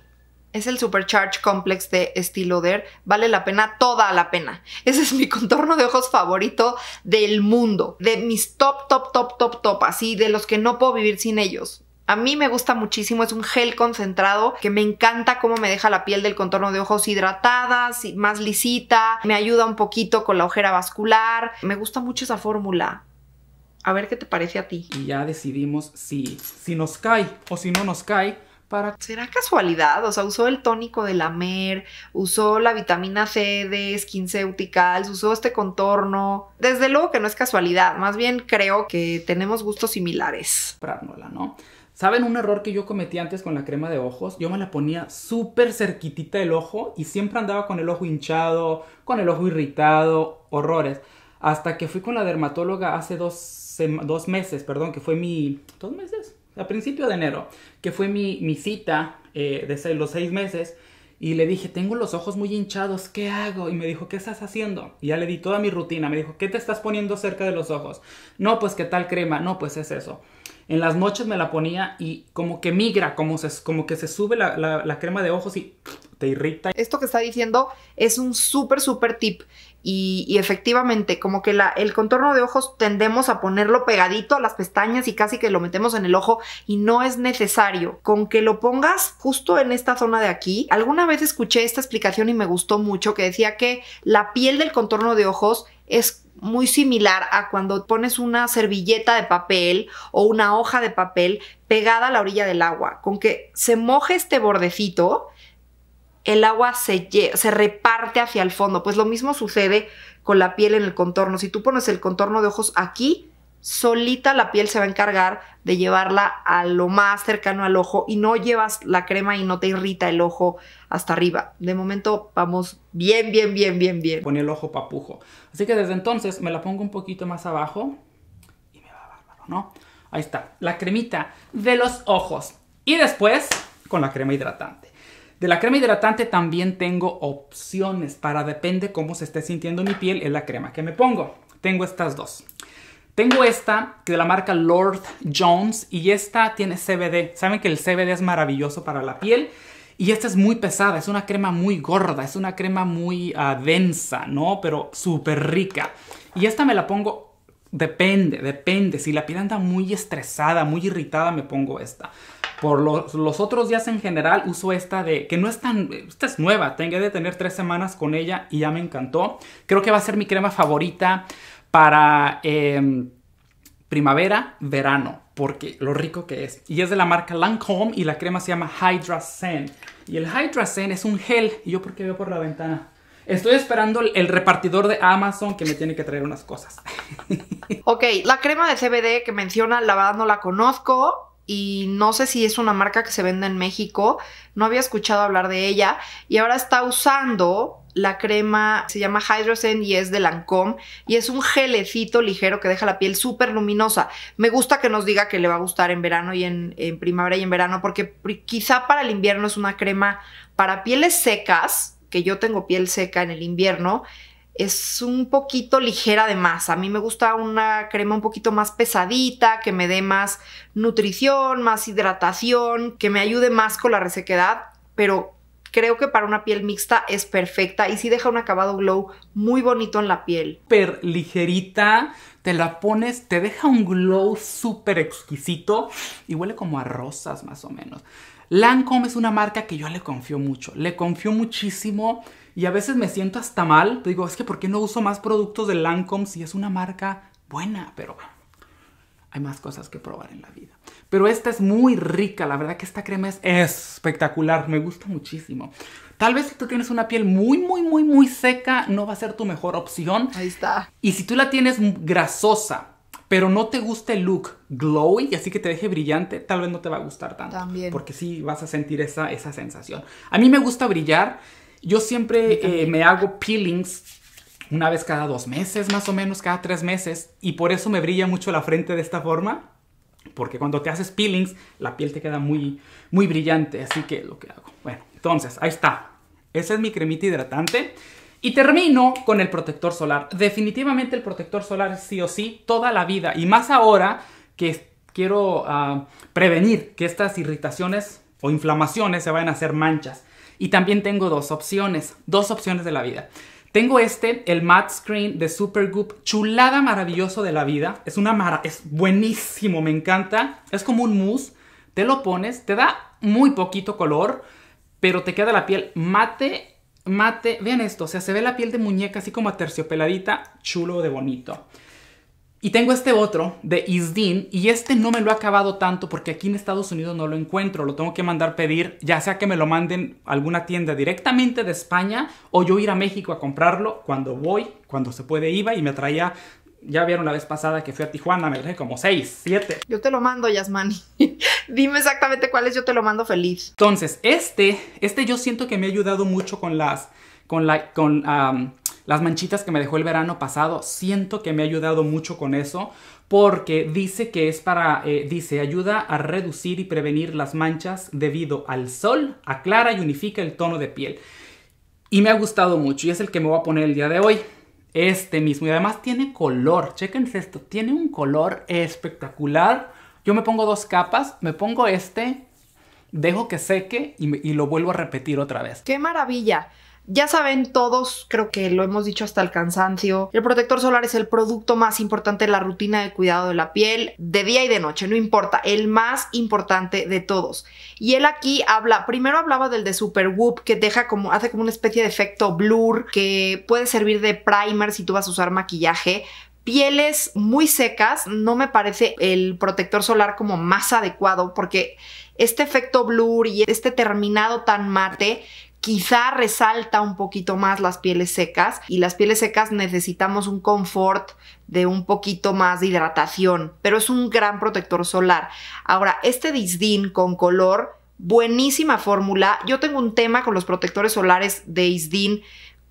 es el Supercharge Complex de Estilo Der. Vale la pena, toda la pena. Ese es mi contorno de ojos favorito del mundo. De mis top, top, top, top, top. Así, de los que no puedo vivir sin ellos. A mí me gusta muchísimo, es un gel concentrado que me encanta cómo me deja la piel del contorno de ojos hidratada, más lisita, me ayuda un poquito con la ojera vascular, me gusta mucho esa fórmula. A ver qué te parece a ti. Y ya decidimos si, si nos cae o si no nos cae para... ¿Será casualidad? O sea, usó el tónico de la MER, usó la vitamina C de SkinCeuticals, usó este contorno. Desde luego que no es casualidad, más bien creo que tenemos gustos similares. ¿no? ¿Saben un error que yo cometí antes con la crema de ojos? Yo me la ponía súper cerquitita del ojo y siempre andaba con el ojo hinchado, con el ojo irritado, horrores. Hasta que fui con la dermatóloga hace dos, dos meses, perdón, que fue mi... ¿Dos meses? a principio de enero, que fue mi, cita eh, de los seis meses, y le dije, tengo los ojos muy hinchados, ¿qué hago? Y me dijo, ¿qué estás haciendo? Y ya le di toda mi rutina, me dijo, ¿qué te estás poniendo cerca de los ojos? No, pues qué tal crema, no, pues es eso. En las noches me la ponía y como que migra, como, se, como que se sube la crema de ojos y te irrita. Esto que está diciendo es un súper, súper tip. Y, efectivamente, como que la, el contorno de ojos tendemos a ponerlo pegadito a las pestañas y casi que lo metemos en el ojo y no es necesario. Con que lo pongas justo en esta zona de aquí. Alguna vez escuché esta explicación y me gustó mucho que decía que la piel del contorno de ojos es muy similar a cuando pones una servilleta de papel o una hoja de papel pegada a la orilla del agua. Con que se moje este bordecito, el agua se, se reparte hacia el fondo. Pues lo mismo sucede con la piel en el contorno. Si tú pones el contorno de ojos aquí, solita la piel se va a encargar de llevarla a lo más cercano al ojo y no llevas la crema y no te irrita el ojo hasta arriba. De momento vamos bien, bien, bien, bien, bien. Pone el ojo papujo. Así que desde entonces me la pongo un poquito más abajo y me va bárbaro, ¿no? Ahí está, la cremita de los ojos. Y después con la crema hidratante. De la crema hidratante también tengo opciones para depende cómo se esté sintiendo mi piel, es la crema que me pongo. Tengo estas dos. Tengo esta de la marca Lord Jones y esta tiene CBD. Saben que el CBD es maravilloso para la piel y esta es muy pesada, es una crema muy gorda, es una crema muy ah, densa, ¿no? Pero súper rica. Y esta me la pongo, depende, depende. Si la piel anda muy estresada, muy irritada, me pongo esta. Por los, otros días en general uso esta de, que no es tan, esta es nueva, tengo de tener tres semanas con ella y ya me encantó. Creo que va a ser mi crema favorita para em, primavera, verano, porque lo rico que es. Y es de la marca Lancome y la crema se llama Hydra Sen Y el Hydra Sen es un gel, y yo porque veo por la ventana. Estoy esperando el, repartidor de Amazon que me tiene que traer unas cosas. ok, la crema de CBD que menciona, la verdad no la conozco y no sé si es una marca que se vende en México, no había escuchado hablar de ella y ahora está usando la crema, se llama Hydrosen y es de Lancôme, y es un gelecito ligero que deja la piel súper luminosa. Me gusta que nos diga que le va a gustar en verano y en, en primavera y en verano porque quizá para el invierno es una crema para pieles secas, que yo tengo piel seca en el invierno, es un poquito ligera de masa A mí me gusta una crema un poquito más pesadita, que me dé más nutrición, más hidratación, que me ayude más con la resequedad, pero creo que para una piel mixta es perfecta y sí deja un acabado glow muy bonito en la piel. per ligerita, te la pones, te deja un glow súper exquisito y huele como a rosas más o menos. Lancome es una marca que yo le confío mucho, le confío muchísimo y a veces me siento hasta mal. Digo, es que ¿por qué no uso más productos de Lancome si es una marca buena? Pero hay más cosas que probar en la vida. Pero esta es muy rica. La verdad que esta crema es espectacular. Me gusta muchísimo. Tal vez si tú tienes una piel muy, muy, muy, muy seca, no va a ser tu mejor opción. Ahí está. Y si tú la tienes grasosa, pero no te gusta el look glowy, así que te deje brillante, tal vez no te va a gustar tanto. También. Porque sí vas a sentir esa, esa sensación. A mí me gusta brillar. Yo siempre eh, me hago peelings una vez cada dos meses, más o menos, cada tres meses, y por eso me brilla mucho la frente de esta forma, porque cuando te haces peelings, la piel te queda muy, muy brillante, así que lo que hago. Bueno, entonces, ahí está. Esa es mi cremita hidratante. Y termino con el protector solar. Definitivamente el protector solar sí o sí toda la vida. Y más ahora que quiero ah, prevenir que estas irritaciones o inflamaciones se vayan a hacer manchas. Y también tengo dos opciones, dos opciones de la vida. Tengo este, el matte screen de Supergoop, chulada maravilloso de la vida. Es una mara, es buenísimo, me encanta. Es como un mousse, te lo pones, te da muy poquito color, pero te queda la piel mate mate. Vean esto, o sea, se ve la piel de muñeca así como aterciopeladita, chulo de bonito. Y tengo este otro de Isdin y este no me lo ha acabado tanto porque aquí en Estados Unidos no lo encuentro, lo tengo que mandar pedir, ya sea que me lo manden alguna tienda directamente de España o yo ir a México a comprarlo cuando voy, cuando se puede iba y me traía ya vieron la vez pasada que fui a Tijuana, me traje como 6, 7. Yo te lo mando, Yasmani. Dime exactamente cuál es, yo te lo mando feliz. Entonces, este, este yo siento que me ha ayudado mucho con las, con la, con, las manchitas que me dejó el verano pasado, siento que me ha ayudado mucho con eso porque dice que es para, eh, dice, ayuda a reducir y prevenir las manchas debido al sol, aclara y unifica el tono de piel. Y me ha gustado mucho y es el que me voy a poner el día de hoy. Este mismo. Y además tiene color. Chequense esto. Tiene un color espectacular. Yo me pongo dos capas. Me pongo este. Dejo que seque y lo vuelvo a repetir otra vez. ¡Qué maravilla! Ya saben todos, creo que lo hemos dicho hasta el cansancio, el protector solar es el producto más importante de la rutina de cuidado de la piel, de día y de noche, no importa, el más importante de todos. Y él aquí habla, primero hablaba del de Super Whoop, que deja como, hace como una especie de efecto blur, que puede servir de primer si tú vas a usar maquillaje, pieles muy secas, no me parece el protector solar como más adecuado porque este efecto blur y este terminado tan mate quizá resalta un poquito más las pieles secas y las pieles secas necesitamos un confort de un poquito más de hidratación, pero es un gran protector solar. Ahora, este Disdin con color, buenísima fórmula. Yo tengo un tema con los protectores solares de Isdin,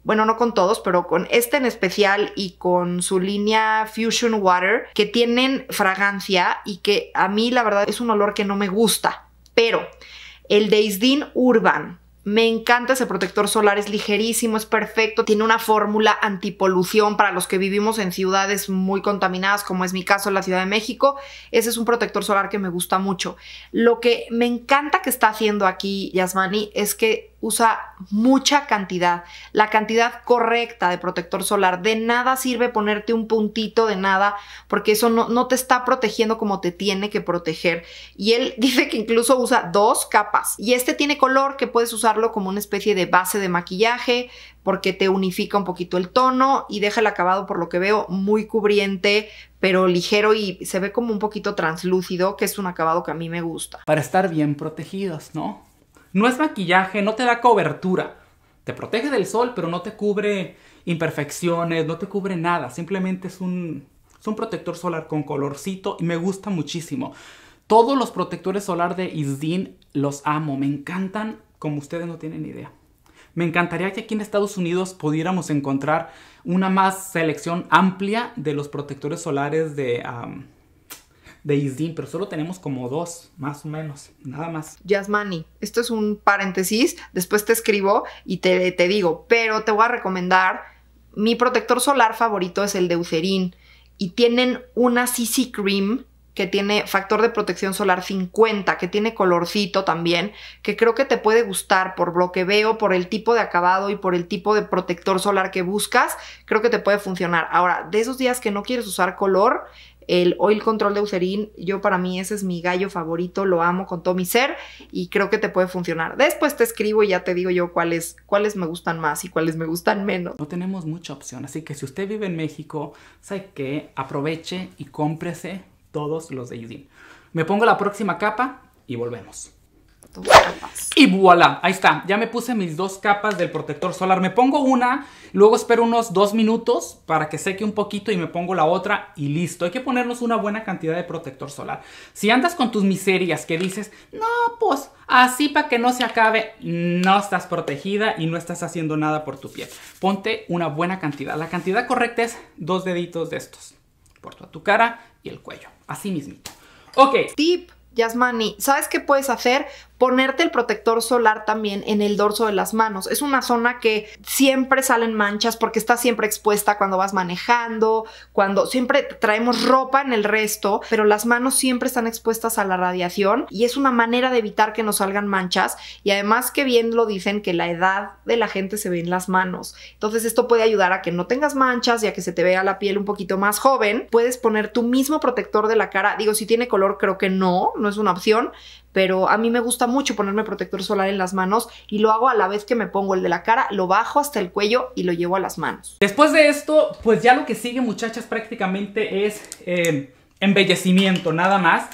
bueno, no con todos, pero con este en especial y con su línea Fusion Water, que tienen fragancia y que a mí la verdad es un olor que no me gusta, pero el Isdin Urban me encanta ese protector solar, es ligerísimo, es perfecto, tiene una fórmula antipolución para los que vivimos en ciudades muy contaminadas, como es mi caso en la Ciudad de México. Ese es un protector solar que me gusta mucho. Lo que me encanta que está haciendo aquí Yasmani es que usa mucha cantidad, la cantidad correcta de protector solar. De nada sirve ponerte un puntito de nada porque eso no, te está protegiendo como te tiene que proteger. Y él dice que incluso usa dos capas. Y este tiene color que puedes usarlo como una especie de base de maquillaje porque te unifica un poquito el tono y deja el acabado por lo que veo muy cubriente, pero ligero y se ve como un poquito translúcido, que es un acabado que a mí me gusta. Para estar bien protegidos, ¿no? No es maquillaje, no te da cobertura. Te protege del sol, pero no te cubre imperfecciones, no te cubre nada. Simplemente es un, un protector solar con colorcito y me gusta muchísimo. Todos los protectores solar de Isdin los amo, me encantan como ustedes no tienen idea. Me encantaría que aquí en Estados Unidos pudiéramos encontrar una más selección amplia de los protectores solares de, de ISDIN, pero solo tenemos como dos, más o menos, nada más. Yasmani, esto es un paréntesis, después te escribo y te, digo, pero te voy a recomendar, mi protector solar favorito es el de Eucerin y tienen una CC Cream que tiene factor de protección solar 50, que tiene colorcito también, que creo que te puede gustar por lo que veo, por el tipo de acabado y por el tipo de protector solar que buscas, creo que te puede funcionar. Ahora, de esos días que no quieres usar color, el oil control de Eucerin, yo para mí ese es mi gallo favorito, lo amo con todo mi ser y creo que te puede funcionar. Después te escribo y ya te digo yo cuáles, cuáles me gustan más y cuáles me gustan menos. No tenemos mucha opción, así que si usted vive en México, sabe que aproveche y cómprese todos los de Eucerin. Me pongo la próxima capa y volvemos. Y voilà, ahí está. Ya me puse mis dos capas del protector solar. Me pongo una, luego espero unos dos minutos para que seque un poquito y me pongo la otra y listo. Hay que ponernos una buena cantidad de protector solar. Si andas con tus miserias que dices, no, pues así para que no se acabe, no estás protegida y no estás haciendo nada por tu piel. Ponte una buena cantidad. La cantidad correcta es dos deditos de estos. Por toda tu cara y el cuello. Así mismito. Ok. Tip. Yasmani, ¿sabes qué puedes hacer? ponerte el protector solar también en el dorso de las manos. Es una zona que siempre salen manchas porque está siempre expuesta cuando vas manejando, cuando siempre traemos ropa en el resto, pero las manos siempre están expuestas a la radiación y es una manera de evitar que nos salgan manchas y además que bien lo dicen que la edad de la gente se ve en las manos. Entonces esto puede ayudar a que no tengas manchas y a que se te vea la piel un poquito más joven. Puedes poner tu mismo protector de la cara. Digo, si tiene color creo que no, no es una opción, pero a mí me gusta mucho ponerme protector solar en las manos y lo hago a la vez que me pongo el de la cara, lo bajo hasta el cuello y lo llevo a las manos. Después de esto, pues ya lo que sigue muchachas prácticamente es em, embellecimiento, nada más.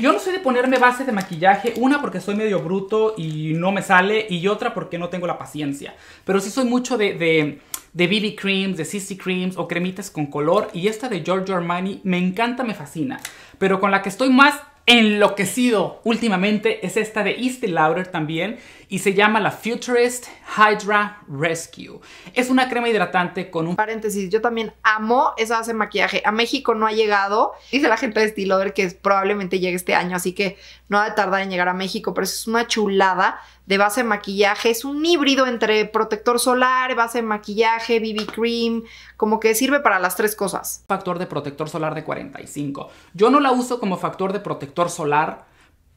Yo no soy de ponerme base de maquillaje, una porque soy medio bruto y no me sale, y otra porque no tengo la paciencia. Pero sí soy mucho de, de, de BB creams, de CC creams o cremitas con color, y esta de Giorgio Armani me encanta, me fascina. Pero con la que estoy más enloquecido últimamente es esta de Easty Lauder también y se llama la Futurist Hydra Rescue. Es una crema hidratante con un... Paréntesis, yo también amo esa base de maquillaje. A México no ha llegado, dice la gente de Estee Lauder que probablemente llegue este año, así que no va a tardar en llegar a México, pero es una chulada de base de maquillaje. Es un híbrido entre protector solar, base de maquillaje, BB cream, como que sirve para las tres cosas. Factor de protector solar de 45. Yo no la uso como factor de protector solar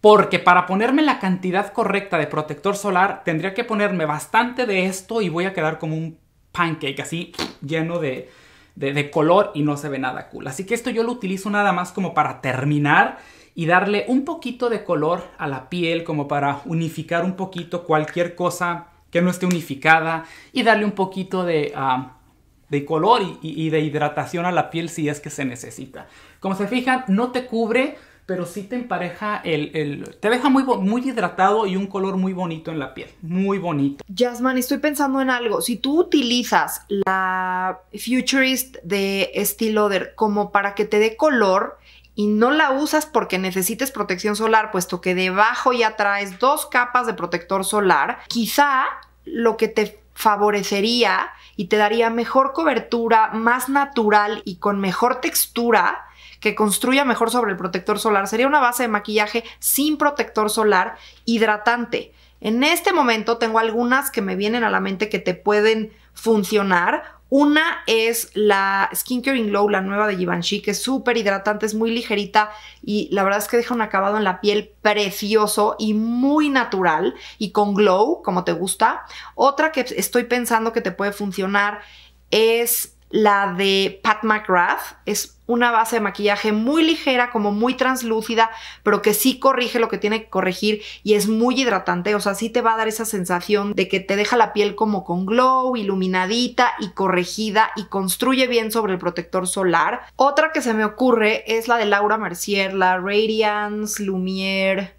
porque para ponerme la cantidad correcta de protector solar tendría que ponerme bastante de esto y voy a quedar como un pancake así lleno de, de color y no se ve nada cool. Así que esto yo lo utilizo nada más como para terminar y darle un poquito de color a la piel como para unificar un poquito cualquier cosa que no esté unificada y darle un poquito de, ah, color y, de hidratación a la piel si es que se necesita. Como se fijan, no te cubre, pero sí te empareja el... te deja muy, muy hidratado y un color muy bonito en la piel, muy bonito. Jasmine, estoy pensando en algo. Si tú utilizas la Futurist de estilo como para que te dé color y no la usas porque necesites protección solar, puesto que debajo ya traes dos capas de protector solar, quizá lo que te favorecería y te daría mejor cobertura, más natural y con mejor textura que construya mejor sobre el protector solar. Sería una base de maquillaje sin protector solar hidratante. En este momento tengo algunas que me vienen a la mente que te pueden funcionar. Una es la Skincare in Glow, la nueva de Givenchy, que es súper hidratante, es muy ligerita y la verdad es que deja un acabado en la piel precioso y muy natural y con glow, como te gusta. Otra que estoy pensando que te puede funcionar es la de Pat McGrath. Es una base de maquillaje muy ligera, como muy translúcida, pero que sí corrige lo que tiene que corregir y es muy hidratante. O sea, sí te va a dar esa sensación de que te deja la piel como con glow, iluminadita y corregida y construye bien sobre el protector solar. Otra que se me ocurre es la de Laura Mercier, la Radiance Lumiere.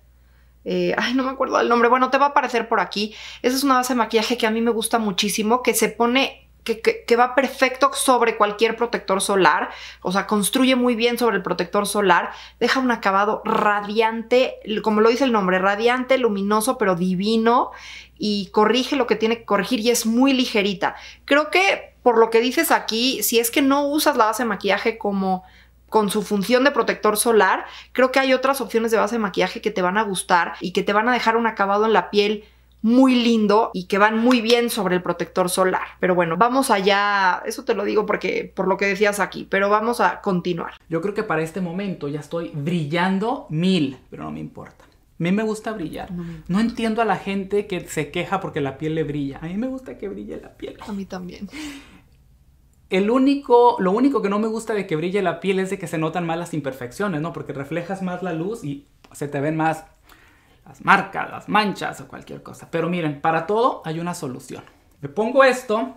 Eh, ay, no me acuerdo del nombre, bueno, te va a aparecer por aquí. Esa es una base de maquillaje que a mí me gusta muchísimo, que se pone que, va perfecto sobre cualquier protector solar, o sea, construye muy bien sobre el protector solar, deja un acabado radiante, como lo dice el nombre, radiante, luminoso, pero divino, y corrige lo que tiene que corregir y es muy ligerita. Creo que por lo que dices aquí, si es que no usas la base de maquillaje como con su función de protector solar, creo que hay otras opciones de base de maquillaje que te van a gustar y que te van a dejar un acabado en la piel muy lindo y que van muy bien sobre el protector solar. Pero bueno, vamos allá, eso te lo digo porque por lo que decías aquí, pero vamos a continuar. Yo creo que para este momento ya estoy brillando mil, pero no me importa. A mí me gusta brillar. No, entiendo a la gente que se queja porque la piel le brilla. A mí me gusta que brille la piel. A mí también. El único, lo único que no me gusta de que brille la piel es de que se notan más las imperfecciones, ¿no? Porque reflejas más la luz y se te ven más las marcas, las manchas o cualquier cosa. Pero miren, para todo hay una solución. Me pongo esto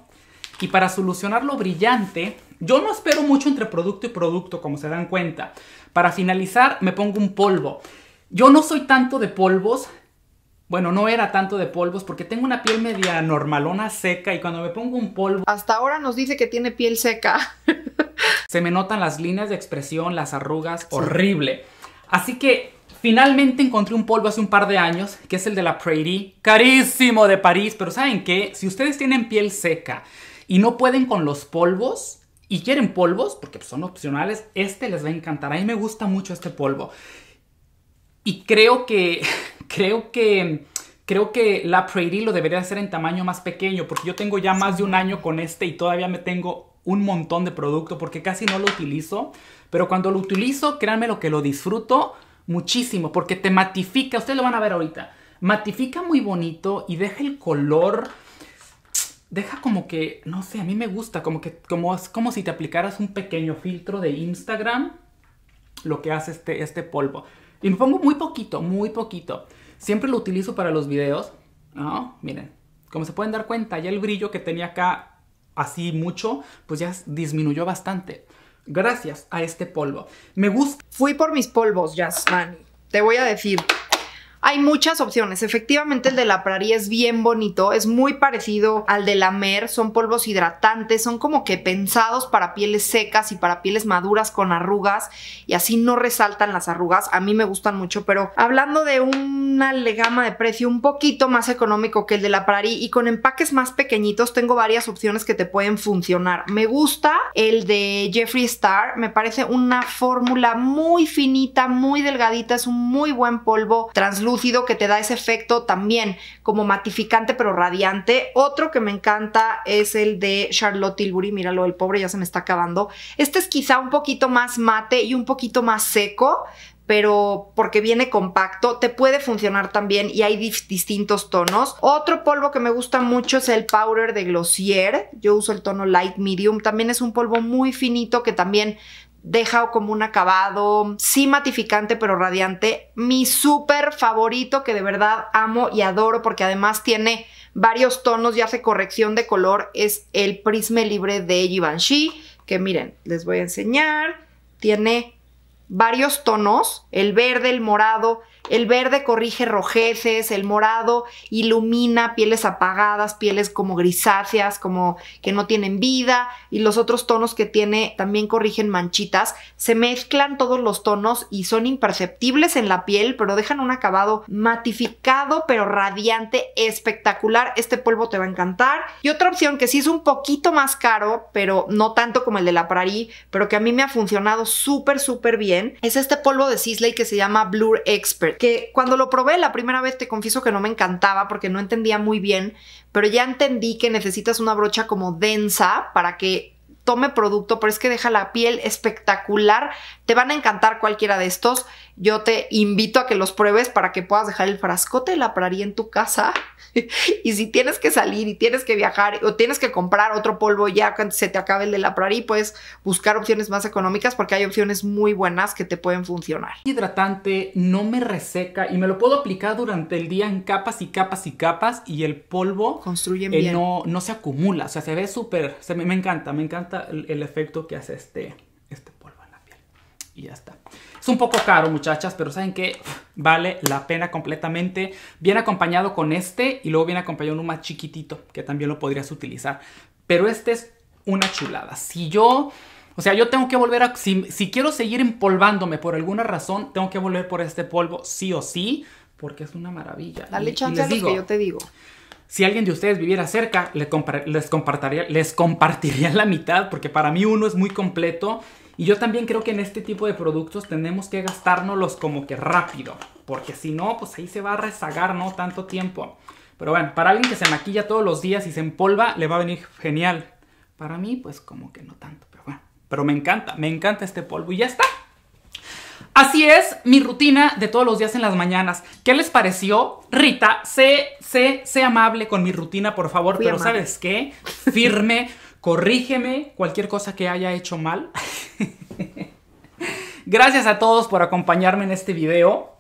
y para solucionarlo brillante, yo no espero mucho entre producto y producto, como se dan cuenta. Para finalizar, me pongo un polvo. Yo no soy tanto de polvos, bueno, no era tanto de polvos porque tengo una piel media normalona seca y cuando me pongo un polvo... Hasta ahora nos dice que tiene piel seca. se me notan las líneas de expresión, las arrugas, horrible. Así que Finalmente encontré un polvo hace un par de años, que es el de la Prairie, carísimo de París, pero ¿saben qué? Si ustedes tienen piel seca y no pueden con los polvos y quieren polvos, porque pues, son opcionales, este les va a encantar. A mí me gusta mucho este polvo. Y creo que, creo que, creo que la Prairie lo debería hacer en tamaño más pequeño, porque yo tengo ya más de un año con este y todavía me tengo un montón de producto porque casi no lo utilizo, pero cuando lo utilizo, créanme lo que lo disfruto muchísimo, porque te matifica, ustedes lo van a ver ahorita, matifica muy bonito y deja el color, deja como que, no sé, a mí me gusta, como que, como es como si te aplicaras un pequeño filtro de Instagram, lo que hace este, este polvo. Y me pongo muy poquito, muy poquito. Siempre lo utilizo para los videos, ¿no? Miren, como se pueden dar cuenta, ya el brillo que tenía acá así mucho, pues ya disminuyó bastante gracias a este polvo. Me gusta. Fui por mis polvos, Jasmine. Te voy a decir, hay muchas opciones. Efectivamente, el de la Prairie es bien bonito, es muy parecido al de la Mer, son polvos hidratantes, son como que pensados para pieles secas y para pieles maduras con arrugas y así no resaltan las arrugas. A mí me gustan mucho, pero hablando de una legama de precio un poquito más económico que el de la Prairie y con empaques más pequeñitos, tengo varias opciones que te pueden funcionar. Me gusta el de Jeffree Star, me parece una fórmula muy finita, muy delgadita, es un muy buen polvo translúcido que te da ese efecto también como matificante pero radiante. Otro que me encanta es el de Charlotte Tilbury, míralo, el pobre ya se me está acabando. Este es quizá un poquito más mate y un poquito más seco, pero porque viene compacto, te puede funcionar también y hay distintos tonos. Otro polvo que me gusta mucho es el Powder de Glossier. Yo uso el tono Light Medium. También es un polvo muy finito que también deja como un acabado, sí matificante pero radiante. Mi súper favorito que de verdad amo y adoro porque además tiene varios tonos y hace corrección de color es el Prisme Libre de Givenchy, que miren, les voy a enseñar. Tiene varios tonos, el verde, el morado, el verde corrige rojeces, el morado ilumina pieles apagadas, pieles como grisáceas, como que no tienen vida, y los otros tonos que tiene también corrigen manchitas. Se mezclan todos los tonos y son imperceptibles en la piel, pero dejan un acabado matificado, pero radiante, espectacular. Este polvo te va a encantar. Y otra opción que sí es un poquito más caro, pero no tanto como el de la Prairie, pero que a mí me ha funcionado súper, súper bien, es este polvo de Sisley que se llama Blur Expert que cuando lo probé la primera vez te confieso que no me encantaba porque no entendía muy bien, pero ya entendí que necesitas una brocha como densa para que tome producto, pero es que deja la piel espectacular. Te van a encantar cualquiera de estos. Yo te invito a que los pruebes para que puedas dejar el frascote de la praría en tu casa. y si tienes que salir y tienes que viajar o tienes que comprar otro polvo ya cuando se te acabe el de la praría, puedes buscar opciones más económicas porque hay opciones muy buenas que te pueden funcionar. Hidratante no me reseca y me lo puedo aplicar durante el día en capas y capas y capas y el polvo eh, No, no se acumula, o sea, se ve súper, me, me encanta, me encanta el, efecto que hace este, este polvo en la piel. Y ya está. Es un poco caro, muchachas, pero saben que vale la pena completamente. Viene acompañado con este y luego viene acompañado uno más chiquitito, que también lo podrías utilizar. Pero este es una chulada. Si yo, o sea, yo tengo que volver a, si, quiero seguir empolvándome por alguna razón, tengo que volver por este polvo sí o sí, porque es una maravilla. Dale y, chance digo, que yo te digo. Si alguien de ustedes viviera cerca, les, compartiría, les compartiría la mitad, porque para mí uno es muy completo y yo también creo que en este tipo de productos tenemos que gastárnoslos como que rápido, porque si no, pues ahí se va a rezagar, ¿no? Tanto tiempo. Pero bueno, para alguien que se maquilla todos los días y se empolva, le va a venir genial. Para mí, pues como que no tanto, pero bueno. Pero me encanta, me encanta este polvo y ya está. Así es mi rutina de todos los días en las mañanas. ¿Qué les pareció? Rita, sé, sé, sé amable con mi rutina, por favor, pero ¿sabes qué? Firme. Corrígeme cualquier cosa que haya hecho mal. Gracias a todos por acompañarme en este video.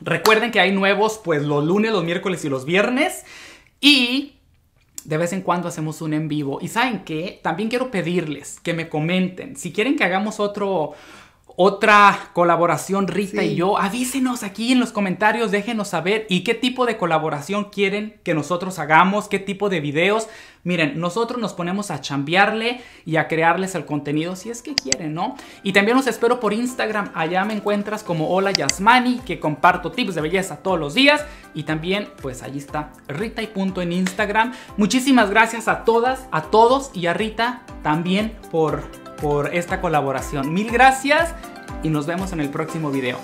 Recuerden que hay nuevos pues los lunes, los miércoles y los viernes. Y de vez en cuando hacemos un en vivo. Y saben que también quiero pedirles que me comenten si quieren que hagamos otro otra colaboración Rita y yo, avísenos aquí en los comentarios, déjenos saber y qué tipo de colaboración quieren que nosotros hagamos, qué tipo de videos. Miren, nosotros nos ponemos a chambearle y a crearles el contenido si es que quieren, ¿no? Y también los espero por Instagram, allá me encuentras como Hola Yasmani, que comparto tips de belleza todos los días y también pues allí está Rita y punto en Instagram. Muchísimas gracias a todas, a todos y a Rita también por por esta colaboración. Mil gracias y nos vemos en el próximo video.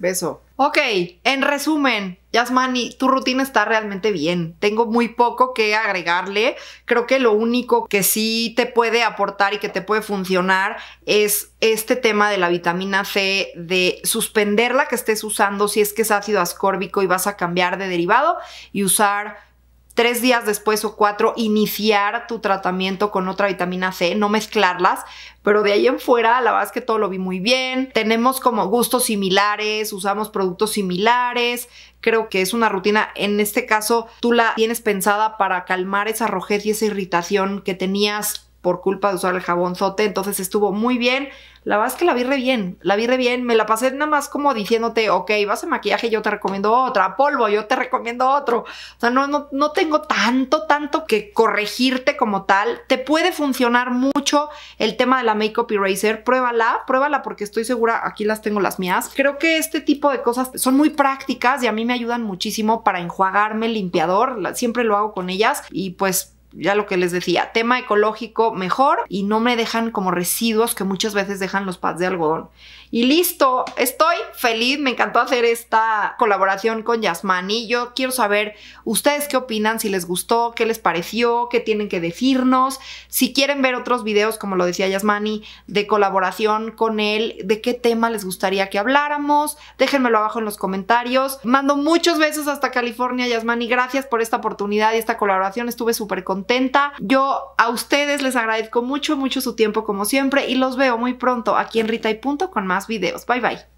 Beso. Ok, en resumen, Yasmani, tu rutina está realmente bien. Tengo muy poco que agregarle. Creo que lo único que sí te puede aportar y que te puede funcionar es este tema de la vitamina C, de suspenderla que estés usando si es que es ácido ascórbico y vas a cambiar de derivado y usar tres días después o cuatro iniciar tu tratamiento con otra vitamina C, no mezclarlas, pero de ahí en fuera la verdad es que todo lo vi muy bien, tenemos como gustos similares, usamos productos similares, creo que es una rutina, en este caso tú la tienes pensada para calmar esa rojez y esa irritación que tenías por culpa de usar el jabón zote, entonces estuvo muy bien, la verdad es que la vi bien, la vi bien, me la pasé nada más como diciéndote, ok, vas a maquillaje, yo te recomiendo otra, polvo, yo te recomiendo otro. O sea, no, no, no tengo tanto, tanto que corregirte como tal. Te puede funcionar mucho el tema de la Makeup Eraser, pruébala, pruébala porque estoy segura, aquí las tengo las mías. Creo que este tipo de cosas son muy prácticas y a mí me ayudan muchísimo para enjuagarme el limpiador, siempre lo hago con ellas y pues ya lo que les decía, tema ecológico mejor y no me dejan como residuos que muchas veces dejan los pads de algodón. Y listo, estoy feliz, me encantó hacer esta colaboración con Yasmani. Yo quiero saber ustedes qué opinan, si les gustó, qué les pareció, qué tienen que decirnos. Si quieren ver otros videos, como lo decía Yasmani, de colaboración con él, de qué tema les gustaría que habláramos, déjenmelo abajo en los comentarios. Mando muchos besos hasta California, Yasmani. Gracias por esta oportunidad y esta colaboración, estuve súper contenta. Yo a ustedes les agradezco mucho, mucho su tiempo como siempre y los veo muy pronto aquí en Rita y Punto con más videos. Bye bye.